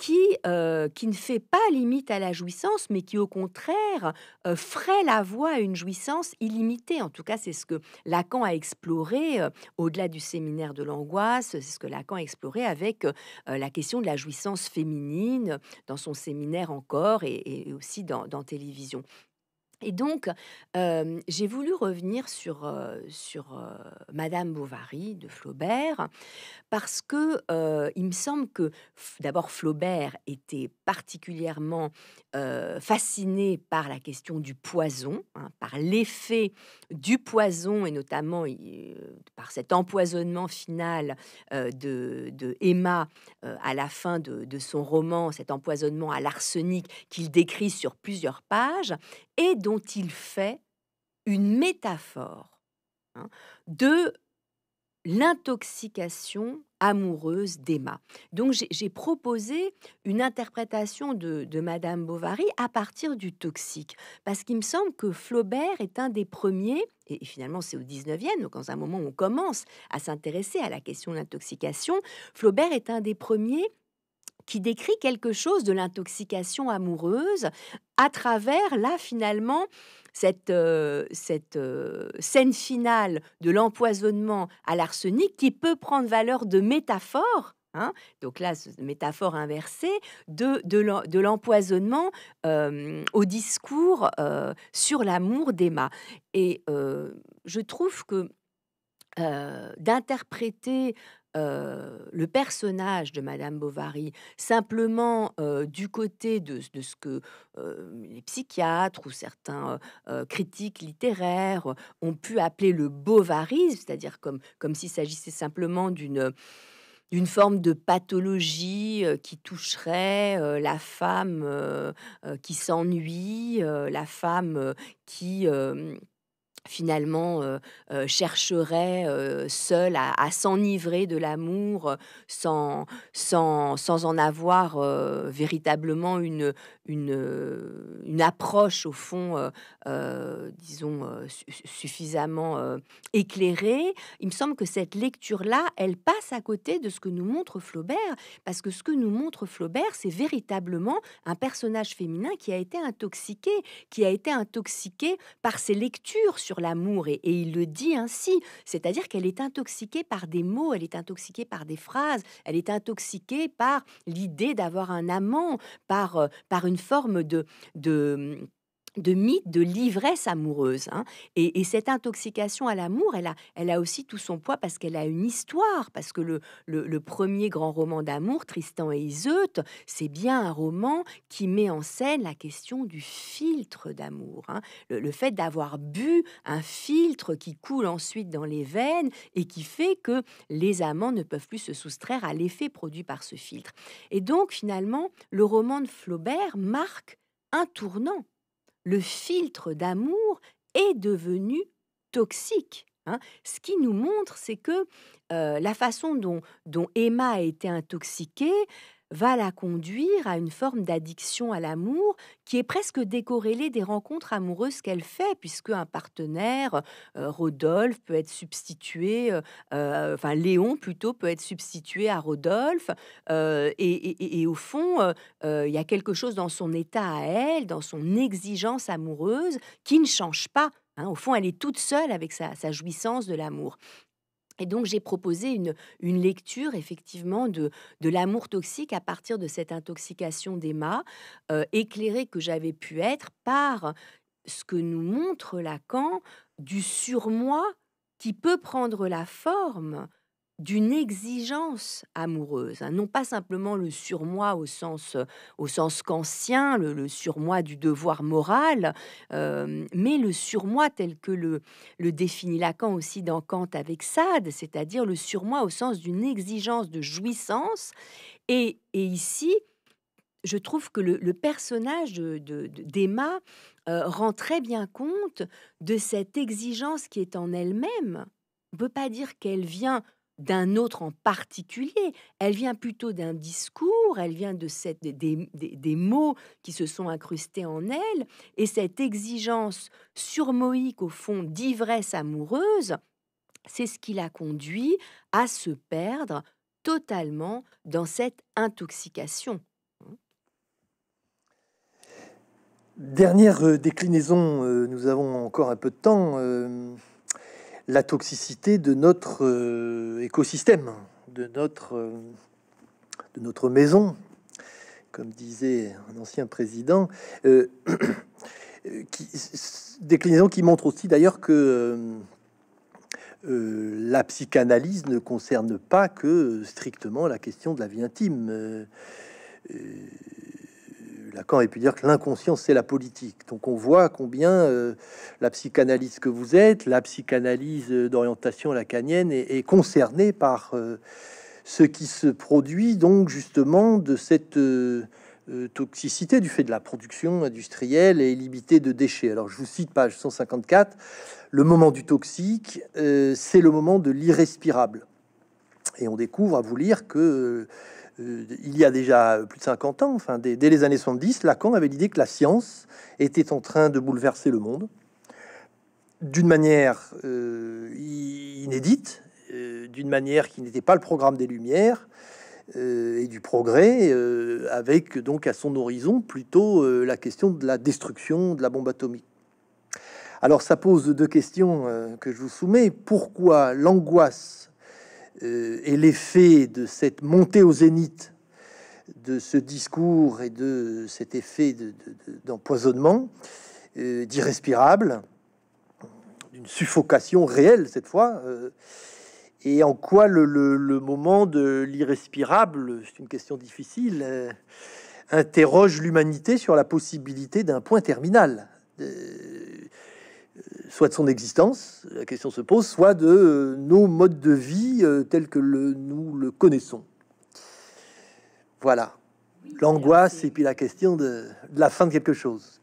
qui, euh, qui ne fait pas limite à la jouissance, mais qui au contraire euh, ferait la voie à une jouissance illimitée. En tout cas, c'est ce que Lacan a exploré euh, au-delà du séminaire de l'angoisse, c'est ce que Lacan a exploré avec la question de la jouissance féminine dans son séminaire encore et, aussi dans télévision. Et donc, euh, j'ai voulu revenir sur, euh, sur euh, Madame Bovary de Flaubert, parce que il me semble que d'abord Flaubert était particulièrement fasciné par la question du poison, hein, par l'effet du poison et notamment par cet empoisonnement final de, Emma à la fin de, son roman, cet empoisonnement à l'arsenic qu'il décrit sur plusieurs pages et dont il fait une métaphore hein, de l'intoxication amoureuse d'Emma. Donc j'ai proposé une interprétation de, Madame Bovary à partir du toxique, parce qu'il me semble que Flaubert est un des premiers, et finalement c'est au 19e, donc dans un moment où on commence à s'intéresser à la question de l'intoxication, Flaubert est un des premiers qui décrit quelque chose de l'intoxication amoureuse à travers, là finalement, cette, euh, euh, scène finale de l'empoisonnement à l'arsenic qui peut prendre valeur de métaphore hein, donc là, métaphore inversée de, l'empoisonnement euh, au discours sur l'amour d'Emma. Et je trouve que d'interpréter euh, le personnage de Madame Bovary simplement euh, du côté de, ce que euh, les psychiatres ou certains critiques littéraires ont pu appeler le bovarisme, c'est-à-dire comme, comme s'il s'agissait simplement d'une d'une forme de pathologie qui toucherait la femme qui s'ennuie, la femme qui finalement euh, euh, chercherait euh, seul à, s'enivrer de l'amour sans, sans, sans, en avoir véritablement une, une, une, approche au fond, disons, suffisamment éclairée. Il me semble que cette lecture-là, elle passe à côté de ce que nous montre Flaubert, parce que ce que nous montre Flaubert, c'est véritablement un personnage féminin qui a été intoxiqué, qui a été intoxiqué par ses lectures sur l'amour et, il le dit ainsi, c'est-à-dire qu'elle est intoxiquée par des mots, elle est intoxiquée par des phrases, elle est intoxiquée par l'idée d'avoir un amant, par, euh, par une forme de hum, de mythe de l'ivresse amoureuse. Hein. Et, cette intoxication à l'amour, elle a, aussi tout son poids parce qu'elle a une histoire, parce que le, premier grand roman d'amour, Tristan et Iseut, c'est bien un roman qui met en scène la question du filtre d'amour. Hein. le, fait d'avoir bu un filtre qui coule ensuite dans les veines et qui fait que les amants ne peuvent plus se soustraire à l'effet produit par ce filtre. Et donc finalement, le roman de Flaubert marque un tournant le filtre d'amour est devenu toxique. Hein. Ce qui nous montre, c'est que euh, la façon dont, dont Emma a été intoxiquée, va la conduire à une forme d'addiction à l'amour qui est presque décorrélée des rencontres amoureuses qu'elle fait, puisque un partenaire, euh, Rodolphe, peut être substitué, euh, euh, enfin Léon plutôt, peut être substitué à Rodolphe. et, au fond, il y a quelque chose dans son état à elle, dans son exigence amoureuse, qui ne change pas. Hein. Au fond, elle est toute seule avec sa jouissance de l'amour. Et donc j'ai proposé une, lecture effectivement de, l'amour toxique à partir de cette intoxication d'Emma, euh, éclairée que j'avais pu être par ce que nous montre Lacan du surmoi qui peut prendre la forme d'une exigence amoureuse, hein. non pas simplement le surmoi au sens, au sens kantien, le, surmoi du devoir moral, euh, mais le surmoi tel que le, le définit Lacan aussi dans Kant avec Sade, c'est-à-dire le surmoi au sens d'une exigence de jouissance. Et, ici, je trouve que le, personnage d'Emma euh, rend très bien compte de cette exigence qui est en elle-même. On ne peut pas dire qu'elle vient d'un autre en particulier, elle vient plutôt d'un discours, elle vient de cette, des, des, mots qui se sont incrustés en elle, et cette exigence surmoïque, au fond, d'ivresse amoureuse, c'est ce qui l'a conduit à se perdre totalement dans cette intoxication. Dernière euh, déclinaison, euh, nous avons encore un peu de temps. Euh, la toxicité de notre euh, écosystème, de notre, euh, de notre maison, comme disait un ancien président, euh, [CLEARS THROAT] qui, déclinaison qui montre aussi d'ailleurs que la psychanalyse ne concerne pas que strictement la question de la vie intime Lacan ait pu dire que l'inconscience, c'est la politique. Donc on voit combien euh, la psychanalyse que vous êtes, la psychanalyse d'orientation lacanienne, est, concernée par euh, ce qui se produit, donc justement, de cette euh, toxicité du fait de la production industrielle et limitée de déchets. Alors je vous cite page 154, le moment du toxique, c'est le moment de l'irrespirable. Et on découvre à vous lire que euh, il y a déjà plus de 50 ans, enfin, dès, les années 70, Lacan avait l'idée que la science était en train de bouleverser le monde d'une manière euh, inédite, euh, d'une manière qui n'était pas le programme des Lumières et du progrès, avec donc à son horizon plutôt la question de la destruction de la bombe atomique. Alors ça pose deux questions que je vous soumets. Pourquoi l'angoisse euh, et l'effet de cette montée au zénith de ce discours et de cet effet d'empoisonnement euh, d'irrespirable, d'une suffocation réelle cette fois, euh, et en quoi le, moment de l'irrespirable, c'est une question difficile, interroge l'humanité sur la possibilité d'un point terminal soit de son existence, la question se pose, soit de euh, nos modes de vie euh, tels que nous le connaissons. Voilà. L'angoisse et puis la question de, de la fin de quelque chose.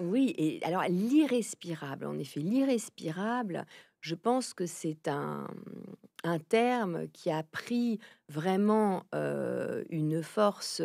Oui, et alors l'irrespirable, en effet, l'irrespirable, je pense que c'est un, un terme qui a pris vraiment une force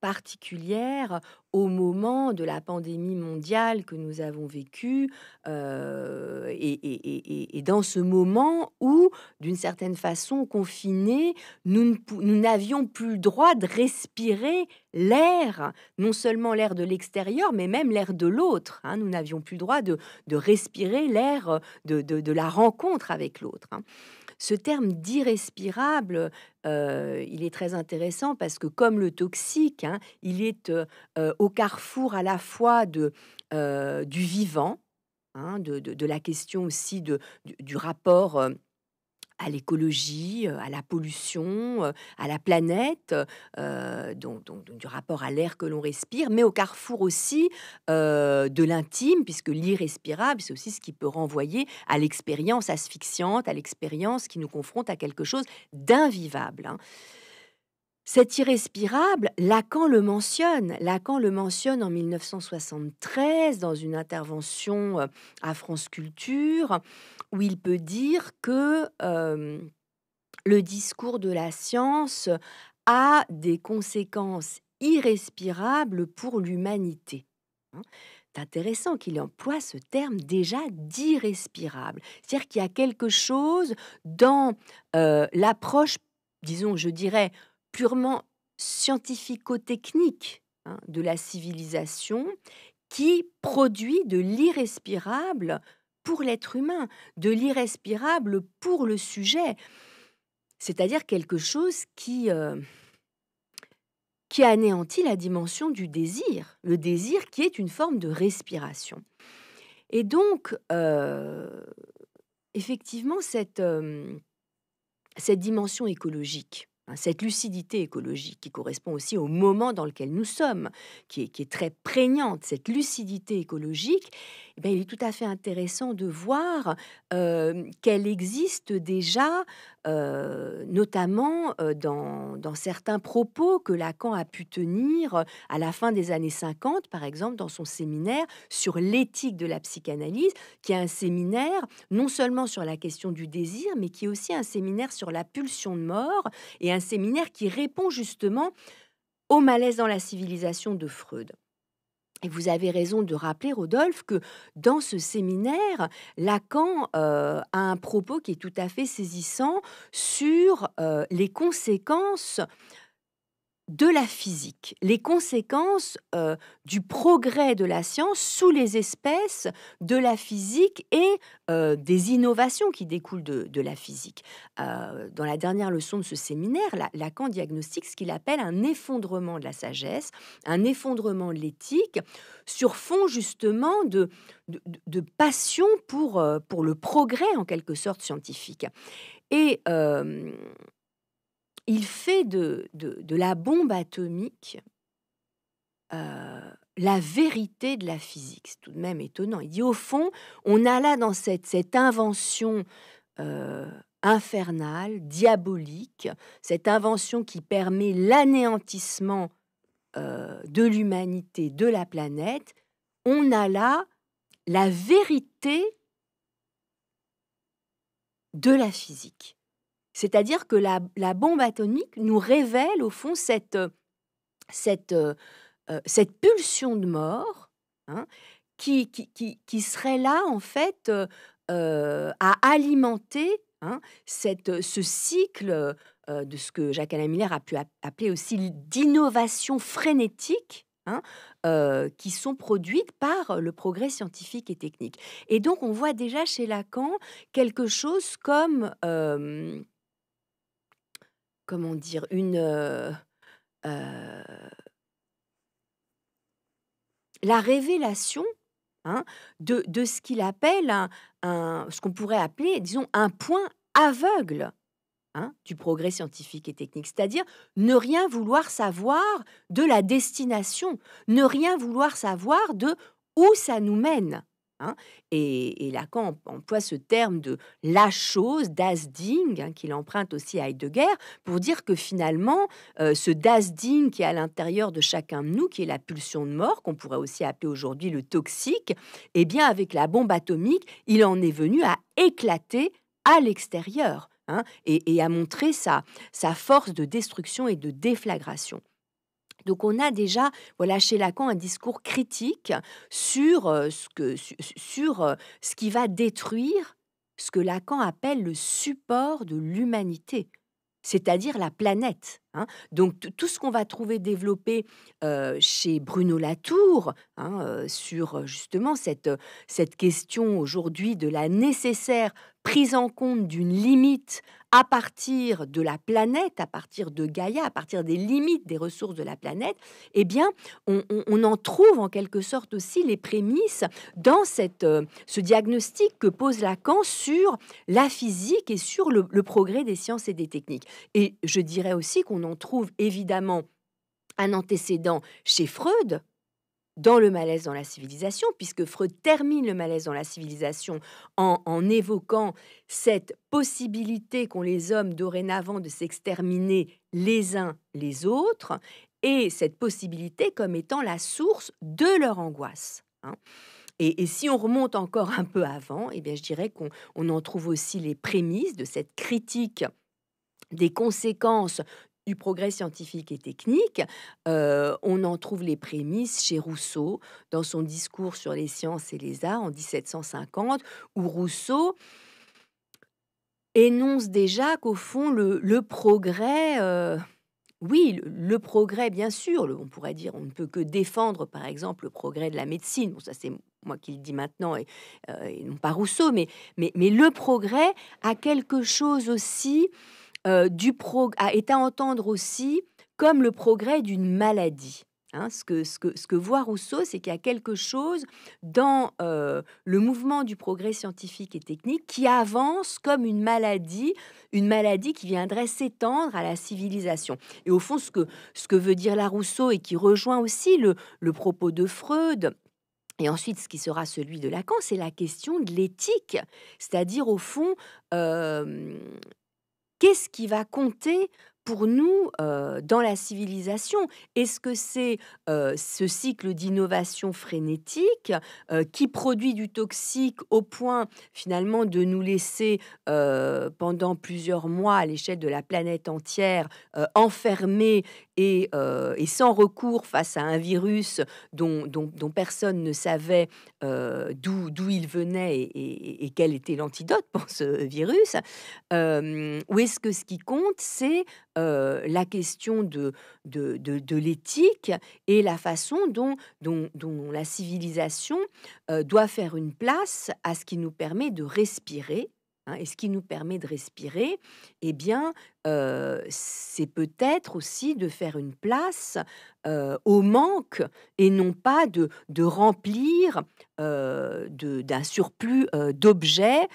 particulière au moment de la pandémie mondiale que nous avons vécue et, dans ce moment où, d'une certaine façon, confinés, nous n'avions plus le droit de respirer l'air, non seulement l'air de l'extérieur, mais même l'air de l'autre. Hein. Nous n'avions plus le droit de, respirer l'air de, la rencontre avec l'autre. Hein. Ce terme d'irrespirable, euh, il est très intéressant parce que comme le toxique, hein, il est euh, euh, au carrefour à la fois de, du vivant, hein, de, de, la question aussi de, du, du rapport à l'écologie, euh, à la pollution, euh, à la planète, euh, donc, du rapport à l'air que l'on respire, mais au carrefour aussi de l'intime, puisque l'irrespirable, c'est aussi ce qui peut renvoyer à l'expérience asphyxiante, à l'expérience qui nous confronte à quelque chose d'invivable. Hein. Cet irrespirable, Lacan le mentionne. Lacan le mentionne en 1973 dans une intervention à France Culture où il peut dire que euh, le discours de la science a des conséquences irrespirables pour l'humanité. Hein. c'est intéressant qu'il emploie ce terme déjà d'irrespirable. C'est-à-dire qu'il y a quelque chose dans euh, l'approche, disons, je dirais, purement scientifico-technique hein, de la civilisation qui produit de l'irrespirable pour l'être humain, de l'irrespirable pour le sujet, c'est-à-dire quelque chose qui, euh, qui anéantit la dimension du désir, le désir qui est une forme de respiration. Et donc, euh, effectivement, cette, euh, cette dimension écologique, hein, cette lucidité écologique qui correspond aussi au moment dans lequel nous sommes, qui qui est très prégnante, cette lucidité écologique, ben, il est tout à fait intéressant de voir qu'elle existe déjà, notamment dans, dans, certains propos que Lacan a pu tenir à la fin des années 50, par exemple, dans son séminaire sur l'éthique de la psychanalyse, qui est un séminaire non seulement sur la question du désir, mais qui est aussi un séminaire sur la pulsion de mort, et un séminaire qui répond justement au malaise dans la civilisation de Freud. Et vous avez raison de rappeler, Rodolphe, que dans ce séminaire, Lacan euh, a un propos qui est tout à fait saisissant sur euh, les conséquences de la physique, les conséquences euh, du progrès de la science sous les espèces de la physique et euh, des innovations qui découlent de, la physique. Euh, dans la dernière leçon de ce séminaire, Lacan diagnostique ce qu'il appelle un effondrement de la sagesse, un effondrement de l'éthique, sur fond justement de, de, passion pour, pour le progrès en quelque sorte scientifique. Et il fait de, la bombe atomique euh, la vérité de la physique. C'est tout de même étonnant. Il dit, au fond, on a là dans cette, invention euh, infernale, diabolique, cette invention qui permet l'anéantissement euh, de l'humanité, de la planète, on a là la vérité de la physique. C'est-à-dire que la, bombe atomique nous révèle au fond cette, euh, cette, euh, euh, cette pulsion de mort hein, qui, qui, serait là en fait à alimenter hein, cette, ce cycle de ce que Jacques-Alain Miller a pu appeler aussi d'innovation frénétique hein, qui sont produites par le progrès scientifique et technique. Et donc on voit déjà chez Lacan quelque chose comme comment dire, une euh, euh, la révélation hein, de, ce qu'il appelle ce qu'on pourrait appeler, disons, un point aveugle. Hein, du progrès scientifique et technique, c'est-à-dire ne rien vouloir savoir de la destination, ne rien vouloir savoir de où ça nous mène. Hein, et, Lacan emploie ce terme de la chose, d'asding, hein, qu'il emprunte aussi à Heidegger, pour dire que finalement, euh, ce dasding qui est à l'intérieur de chacun de nous, qui est la pulsion de mort, qu'on pourrait aussi appeler aujourd'hui le toxique, eh bien, avec la bombe atomique, il en est venu à éclater à l'extérieur. Hein, et, à montrer sa force de destruction et de déflagration. Donc on a déjà, voilà, chez Lacan, un discours critique sur euh, ce, sur euh, ce qui va détruire ce que Lacan appelle le support de l'humanité, c'est-à-dire la planète. Hein. Donc tout ce qu'on va trouver développé euh, chez Bruno Latour hein, sur justement cette, cette question aujourd'hui de la nécessaire prise en compte d'une limite à partir de la planète, à partir de Gaïa, à partir des limites des ressources de la planète, eh bien, on, en trouve en quelque sorte aussi les prémices dans cette, euh, ce diagnostic que pose Lacan sur la physique et sur le progrès des sciences et des techniques. Et je dirais aussi qu'on en trouve évidemment un antécédent chez Freud, dans le malaise dans la civilisation, puisque Freud termine le malaise dans la civilisation en, évoquant cette possibilité qu'ont les hommes dorénavant de s'exterminer les uns les autres, et cette possibilité comme étant la source de leur angoisse. Hein. Et, si on remonte encore un peu avant, et eh bien, je dirais qu'on en trouve aussi les prémices de cette critique des conséquences du progrès scientifique et technique, euh, on en trouve les prémices chez Rousseau dans son discours sur les sciences et les arts en 1750, où Rousseau énonce déjà qu'au fond, le, progrès... Euh, oui, le, progrès, bien sûr, on pourrait dire, on ne peut que défendre, par exemple, le progrès de la médecine. Bon, ça, c'est moi qui le dis maintenant, et, euh, non pas Rousseau, mais, mais, le progrès a quelque chose aussi euh, du prog est à entendre aussi comme le progrès d'une maladie. Hein. ce, que, ce, que, ce, que, voit Rousseau, c'est qu'il y a quelque chose dans euh, le mouvement du progrès scientifique et technique qui avance comme une maladie, une maladie qui viendrait s'étendre à la civilisation. Et au fond, ce que, ce que veut dire la Rousseau et qui rejoint aussi le, le propos de Freud, et ensuite, ce qui sera celui de Lacan, c'est la question de l'éthique, c'est-à-dire au fond, euh, Qu'est-ce qui va compter pour nous, euh, dans la civilisation, est-ce que c'est euh, ce cycle d'innovation frénétique euh, qui produit du toxique au point finalement de nous laisser pendant plusieurs mois à l'échelle de la planète entière enfermés et, sans recours face à un virus dont, personne ne savait d'où il venait et, et quel était l'antidote pour ce virus Ou est-ce que ce qui compte, c'est euh, la question de, de, l'éthique et la façon dont, dont, la civilisation euh, doit faire une place à ce qui nous permet de respirer. Hein, et ce qui nous permet de respirer, et eh bien, euh, c'est peut-être aussi de faire une place au manque et non pas de, de remplir d'un surplus d'objets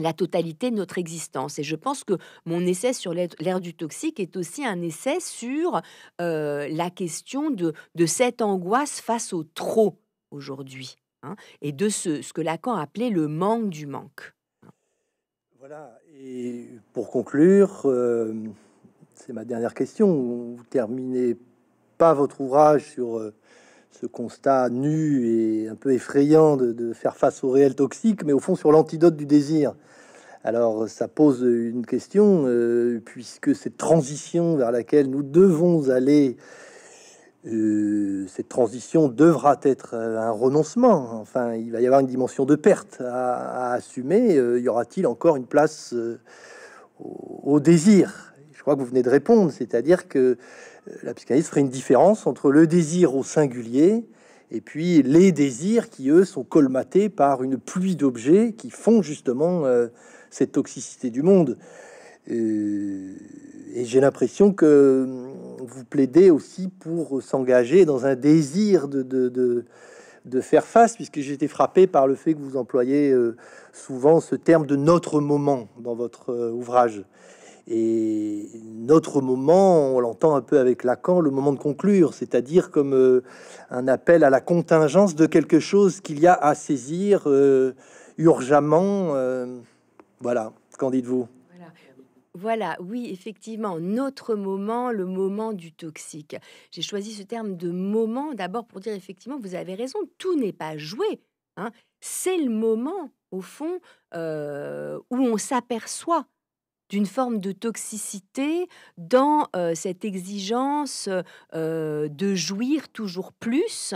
la totalité de notre existence. Et je pense que mon essai sur l'ère du toxique est aussi un essai sur euh, la question de, cette angoisse face au trop aujourd'hui, hein, et de ce, que Lacan appelait le manque du manque. Voilà, et pour conclure, euh, c'est ma dernière question. Vous terminez pas votre ouvrage sur... Euh, ce constat nu et un peu effrayant de, faire face au réel toxique, mais au fond sur l'antidote du désir. Alors ça pose une question, euh, puisque cette transition vers laquelle nous devons aller, euh, cette transition devra être un renoncement. Enfin, il va y avoir une dimension de perte à, assumer. Euh, y aura-t-il encore une place au désir Je crois que vous venez de répondre, c'est-à-dire que la psychanalyse ferait une différence entre le désir au singulier et puis les désirs qui, eux, sont colmatés par une pluie d'objets qui font justement euh, cette toxicité du monde. Euh, et j'ai l'impression que euh, vous plaidez aussi pour s'engager dans un désir de, faire face, puisque j'ai été frappé par le fait que vous employez souvent ce terme de notre moment dans votre ouvrage. Et notre moment, on l'entend un peu avec Lacan, le moment de conclure, c'est-à-dire comme euh, un appel à la contingence de quelque chose qu'il y a à saisir euh, urgemment. Euh, voilà, qu'en dites-vous voilà, oui, effectivement, notre moment, le moment du toxique. J'ai choisi ce terme de moment d'abord pour dire effectivement, vous avez raison, tout n'est pas joué. Hein. C'est le moment, au fond, où on s'aperçoit d'une forme de toxicité dans euh, cette exigence euh, de jouir toujours plus,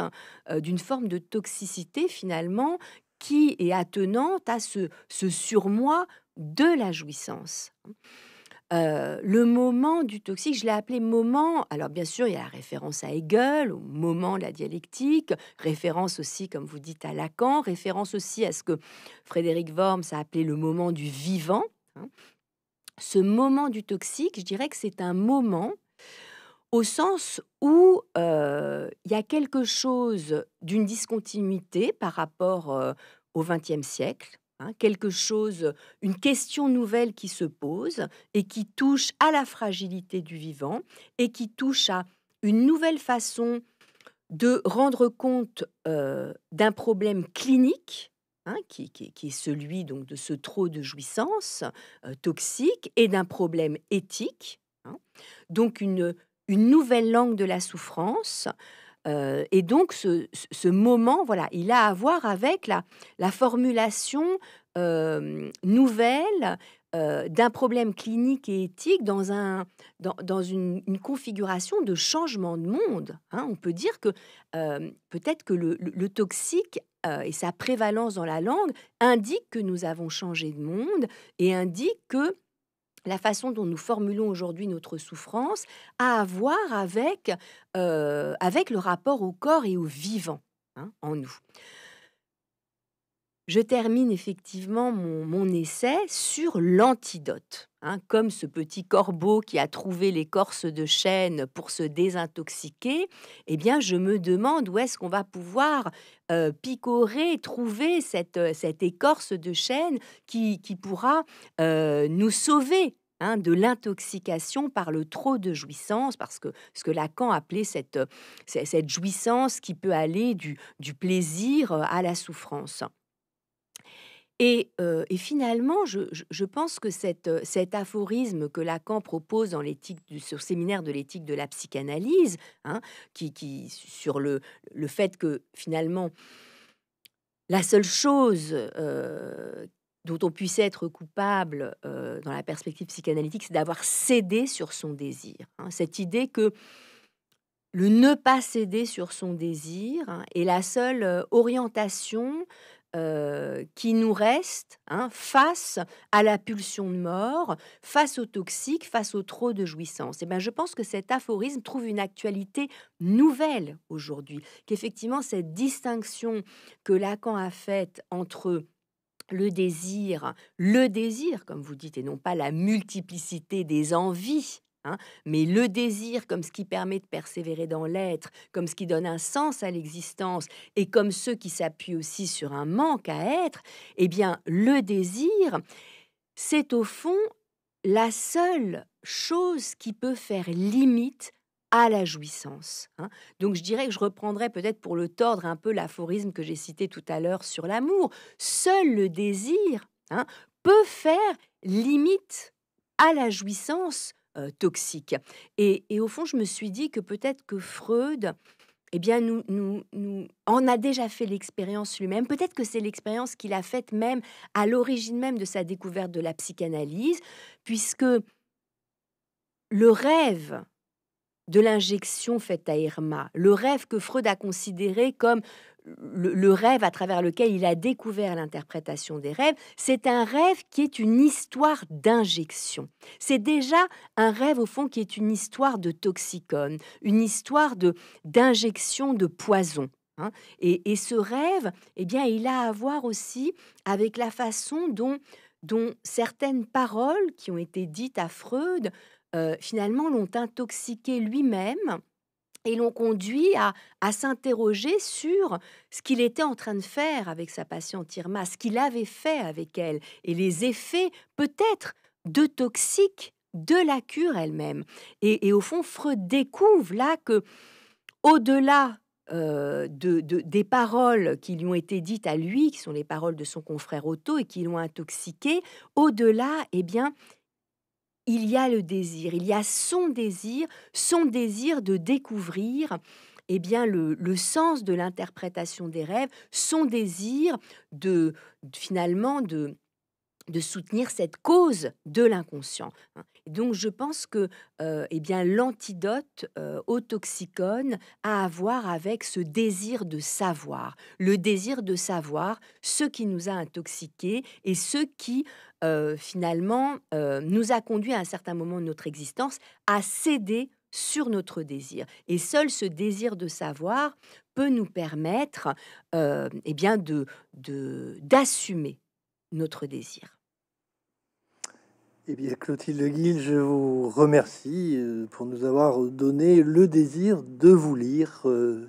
euh, d'une forme de toxicité finalement qui est attenante à ce, surmoi de la jouissance. le moment du toxique, je l'ai appelé moment. Alors bien sûr, il y a la référence à Hegel, au moment de la dialectique, référence aussi, comme vous dites, à Lacan, référence aussi à ce que Frédéric Worms a appelé le moment du vivant. Hein ce moment du toxique, je dirais que c'est un moment au sens où euh, il y a quelque chose d'une discontinuité par rapport euh, au XXe siècle, hein, quelque chose, une question nouvelle qui se pose et qui touche à la fragilité du vivant et qui touche à une nouvelle façon de rendre compte euh, d'un problème clinique Hein, qui, est celui donc de ce trop de jouissance euh, toxique et d'un problème éthique. Hein. Donc une, une, nouvelle langue de la souffrance. Euh, et donc ce, moment, voilà, il a à voir avec la, formulation euh, nouvelle d'un problème clinique et éthique dans, un, dans, une, configuration de changement de monde. Hein. On peut dire que peut-être que le toxique euh, et sa prévalence dans la langue indique que nous avons changé de monde et indique que la façon dont nous formulons aujourd'hui notre souffrance a à voir avec, euh, le rapport au corps et au vivant hein, en nous je termine effectivement mon, essai sur l'antidote. Hein, comme ce petit corbeau qui a trouvé l'écorce de chêne pour se désintoxiquer, eh bien, je me demande où est-ce qu'on va pouvoir euh, picorer, trouver cette, euh, cette, écorce de chêne qui, qui pourra euh, nous sauver hein, de l'intoxication par le trop de jouissance, parce que ce que Lacan appelait cette, cette jouissance qui peut aller du, du plaisir à la souffrance. Euh, et, finalement, je, pense que euh, cet aphorisme que Lacan propose dans l'éthique du, sur séminaire de l'éthique de la psychanalyse, hein, qui, qui, sur le, fait que finalement, la seule chose euh, dont on puisse être coupable dans la perspective psychanalytique, c'est d'avoir cédé sur son désir. Hein. Cette idée que le ne pas céder sur son désir hein, est la seule orientation euh, qui nous reste hein, face à la pulsion de mort, face au toxique, face au trop de jouissance. Et eh ben, je pense que cet aphorisme trouve une actualité nouvelle aujourd'hui, qu'effectivement cette distinction que Lacan a faite entre le désir, le désir, comme vous dites, et non pas la multiplicité des envies, Hein. mais le désir comme ce qui permet de persévérer dans l'être, comme ce qui donne un sens à l'existence et comme ce qui s'appuie aussi sur un manque à être, eh bien le désir, c'est au fond la seule chose qui peut faire limite à la jouissance. Hein. Donc je dirais que je reprendrai peut-être pour le tordre un peu l'aphorisme que j'ai cité tout à l'heure sur l'amour. Seul le désir hein, peut faire limite à la jouissance euh, toxique Et, au fond, je me suis dit que peut-être que Freud eh bien, nous, nous, nous, en a déjà fait l'expérience lui-même. Peut-être que c'est l'expérience qu'il a faite même à l'origine même de sa découverte de la psychanalyse, puisque le rêve de l'injection faite à Irma, le rêve que Freud a considéré comme le, rêve à travers lequel il a découvert l'interprétation des rêves, c'est un rêve qui est une histoire d'injection. C'est déjà un rêve au fond qui est une histoire de toxicone, une histoire de d'injection de poison. Hein. Et, ce rêve, eh bien, il a à voir aussi avec la façon dont, dont certaines paroles qui ont été dites à Freud, euh, finalement, l'ont intoxiqué lui-même et l'ont conduit à, s'interroger sur ce qu'il était en train de faire avec sa patiente Irma, ce qu'il avait fait avec elle et les effets peut-être de toxiques de la cure elle-même. Et, au fond, Freud découvre là que, au-delà euh, des paroles qui lui ont été dites à lui, qui sont les paroles de son confrère Otto et qui l'ont intoxiqué, au-delà, eh bien, il y a le désir, il y a son désir, son désir de découvrir eh bien le, sens de l'interprétation des rêves, son désir de, finalement de, de soutenir cette cause de l'inconscient. Hein. Donc je pense que euh, eh l'antidote euh, au toxicone a à voir avec ce désir de savoir, le désir de savoir ce qui nous a intoxiqués et ce qui euh, finalement nous a conduit à un certain moment de notre existence à céder sur notre désir. Et seul ce désir de savoir peut nous permettre eh bien de d'assumer notre désir. Eh bien, Clotilde Guil, je vous remercie euh, pour nous avoir donné le désir de vous lire euh,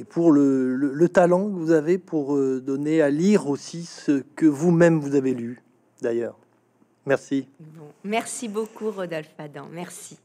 et pour le, talent que vous avez pour euh, donner à lire aussi ce que vous-même vous avez lu, d'ailleurs. Merci. merci beaucoup, Rodolphe Adam. Merci.